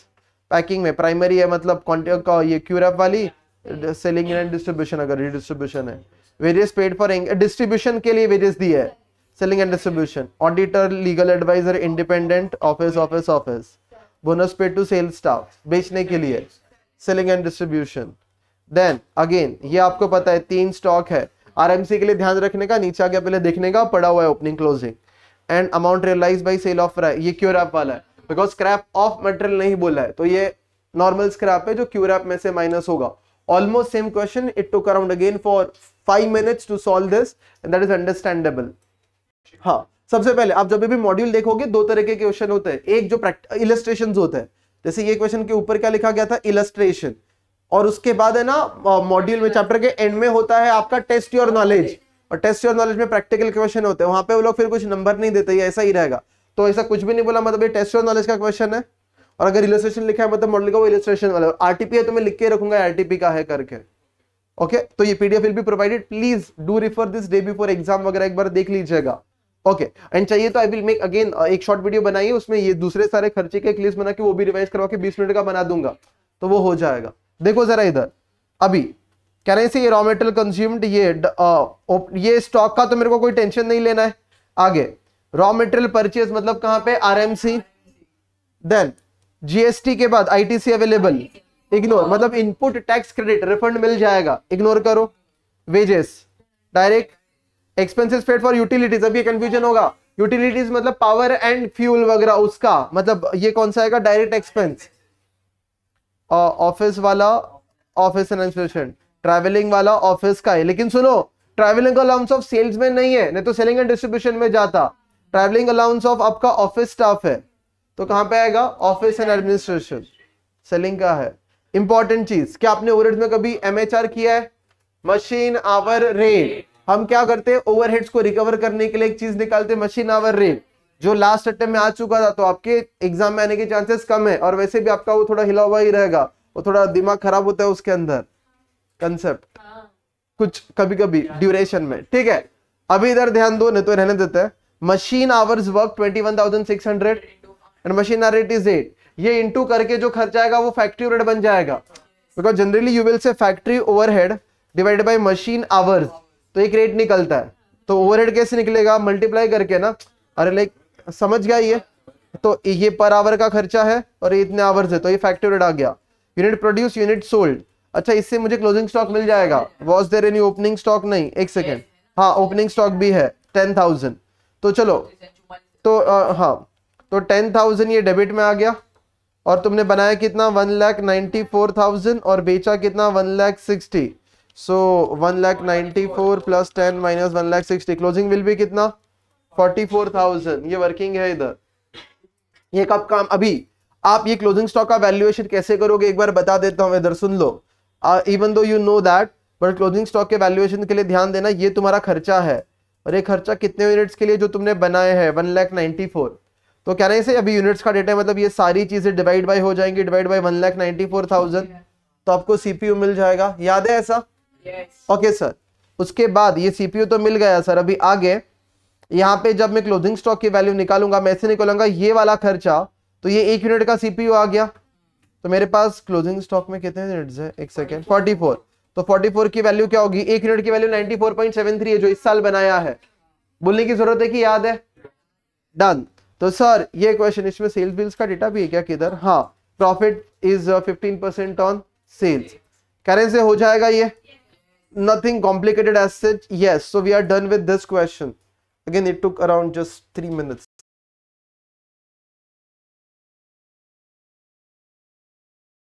पैकिंग में प्राइमरी है मतलब ये ये क्यूरअप वाली सेलिंग एंड डिस्ट्रीब्यूशन अगर रिडिस्ट्रीब्यूशन है वेरियस पेड फॉर डिस्ट्रीब्यूशन के लिए वेरियस दी है selling and distribution auditor legal adviser independent office office office bonus pay to sale staff बेचने के लिए selling and distribution then again ये आपको पता है तीन स्टॉक है आरएमसी के लिए ध्यान रखने का नीचे आगे पहले देखने का पड़ा हुआ है opening closing and amount realise by sale of रहा है ये रैप वाला है बिकॉज स्क्रैप ऑफ मटेरियल नहीं बोला है तो ये नॉर्मल स्क्रैप है जो क्यू रैप में से माइनस होगा almost same question it took around again for five minutes to solve this and that is understandable हाँ सबसे पहले आप जब भी मॉड्यूल देखोगे दो तरह के क्वेश्चन होते हैं एक जो इलेस्ट्रेशन होते हैं जैसे ये क्वेश्चन के ऊपर क्या लिखा गया था इलस्ट्रेशन और उसके बाद है ना मॉड्यूल में चैप्टर के एंड में होता है आपका टेस्ट योर नॉलेज और टेस्ट योर नॉलेज में प्रैक्टिकल क्वेश्चन होते हैं वहां पे वो लोग फिर कुछ नंबर नहीं देते ऐसा ही रहेगा तो ऐसा कुछ भी नहीं बोला मतलब ये टेस्ट योर नॉलेज का क्वेश्चन है और अगर इलस्ट्रेशन लिखा है मतलब मॉडल का वो इलेट्रेशन वाला आरटीपी है तो मैं लिख के रखूंगा आरटीपी का है करके ओके तो ये PDF will be provided please do refer this day before exam वगैरह एक बार देख लीजिएगा ओके एंड चाहिए तो आई विल मेक अगेन एक शॉर्ट वीडियो बनाइए उसमें ये दूसरे सारे खर्चे के एक लिस्ट बना के वो भी रिवाइज करवा के बीस मिनट का बना दूंगा तो वो हो जाएगा देखो जरा इधर अभी कह रहे आई ये रॉ मेटेरियल कंज्यूम्ड ये आ, ये स्टॉक का तो मेरे को कोई टेंशन नहीं लेना है आगे रॉ मेटेरियल परचेज मतलब कहां पे आरएमसी देन जीएसटी के बाद आईटीसी अवेलेबल इग्नोर मतलब इनपुट टैक्स क्रेडिट रिफंड मिल जाएगा इग्नोर करो wages direct expenses paid for utilities अभी कंफ्यूजन होगा यूटिलिटीज मतलब पावर एंड फ्यूल वगैरह उसका मतलब ये कौन सा आएगा डायरेक्ट एक्सपेंस ऑफिस वाला ऑफिस एडमिनिस्ट्रेशन ट्रैवलिंग वाला ऑफिस का है लेकिन सुनो ट्रैवलिंग अलाउंस ऑफ सेल्स में नहीं है नहीं तो सेलिंग एंड डिस्ट्रीब्यूशन में जाता ट्रैवलिंग अलाउंस ऑफ आपका ऑफिस स्टाफ है तो कहां पे आएगा ऑफिस एंड एडमिनिस्ट्रेशन सेलिंग का है इंपॉर्टेंट चीज क्या आपने ओवरहेड में कभी एमएचआर किया है मशीन आवर रेट हम क्या करते हैं ओवरहेड्स को रिकवर करने के लिए एक चीज निकालते हैं मशीन आवर रेट जो लास्ट अटेम्प में आ चुका था तो आपके एग्जाम में आने के चांसेस कम है और वैसे भी आपका वो थोड़ा हिला हुआ ही रहेगा वो थोड़ा दिमाग खराब होता है उसके अंदर कंसेप्ट कुछ कभी कभी ड्यूरेशन में ठीक है अभी इधर ध्यान दो नहीं तो रहने देते हैं machine hours work twenty one thousand six hundred and machine hour rate is at ये इंटू करके जो खर्च आएगा वो फैक्ट्री ओवरहेड बन जाएगा because generally you will say factory overhead divided by machine hours तो एक रेट निकलता है तो ओवरहेड कैसे निकलेगा मल्टीप्लाई करके ना अरे लाइक समझ गया ये तो ये पर आवर का खर्चा है और ये इतने आवर्स है तो ये फैक्ट्री रेट आ गया यूनिट प्रोड्यूस यूनिट सोल्ड अच्छा इससे मुझे क्लोजिंग स्टॉक मिल जाएगा was there any opening stock नहीं एक सेकेंड हाँ ओपनिंग स्टॉक भी है टेन थाउजेंड तो चलो तो आ, हाँ तो टेन थाउजेंड ये डेबिट में आ गया और तुमने बनाया कितना one lakh ninety four thousand और बेचा कितना one lakh sixty so one lakh ninety four plus ten minus one lakh sixty closing will भी कितना फोर्टी फोर थाउजेंड ये वर्किंग है इधर ये कब काम अभी आप ये क्लोजिंग स्टॉक का वैल्यूएशन कैसे करोगे एक बार बता देता हूं इधर सुन लो even though you know that but closing stock के वैल्यूएशन के लिए ध्यान देना ये तुम्हारा खर्चा है और ये खर्चा कितने यूनिट्स के लिए जो तुमने बनाए हैं वन लैख नाइनटी फोर तो क्या नहीं से अभी यूनिट्स का डेटा है मतलब ये सारी चीजें डिवाइड बाई हो जाएंगी divide by one lakh ninety four thousand तो आपको सीपीयू मिल जाएगा याद है ऐसा ओके सर उसके बाद ये सीपीयू तो मिल गया सर अभी आगे यहाँ पे जब मैं क्लोथिंग स्टॉक की वैल्यू निकालूंगा मैं ऐसे निकालूंगा ये वाला खर्चा तो ये एक यूनिट का सीपीयू आ गया तो मेरे पास क्लोजिंग स्टॉक में कितने यूनिट्स है एक सेकेंड फोर्टी फोर तो फोर्टी फोर की वैल्यू क्या होगी एक यूनिट की value ninety four point seven three है जो इस साल बनाया है बोलने की जरूरत है कि याद है डन तो सर ये क्वेश्चन इसमें सेल्स बिल्स का डेटा भी है क्या किधर हाँ profit is fifteen percent on sales करें से हो जाएगा ये nothing complicated as such yes so we are done with this question again it took around just three minutes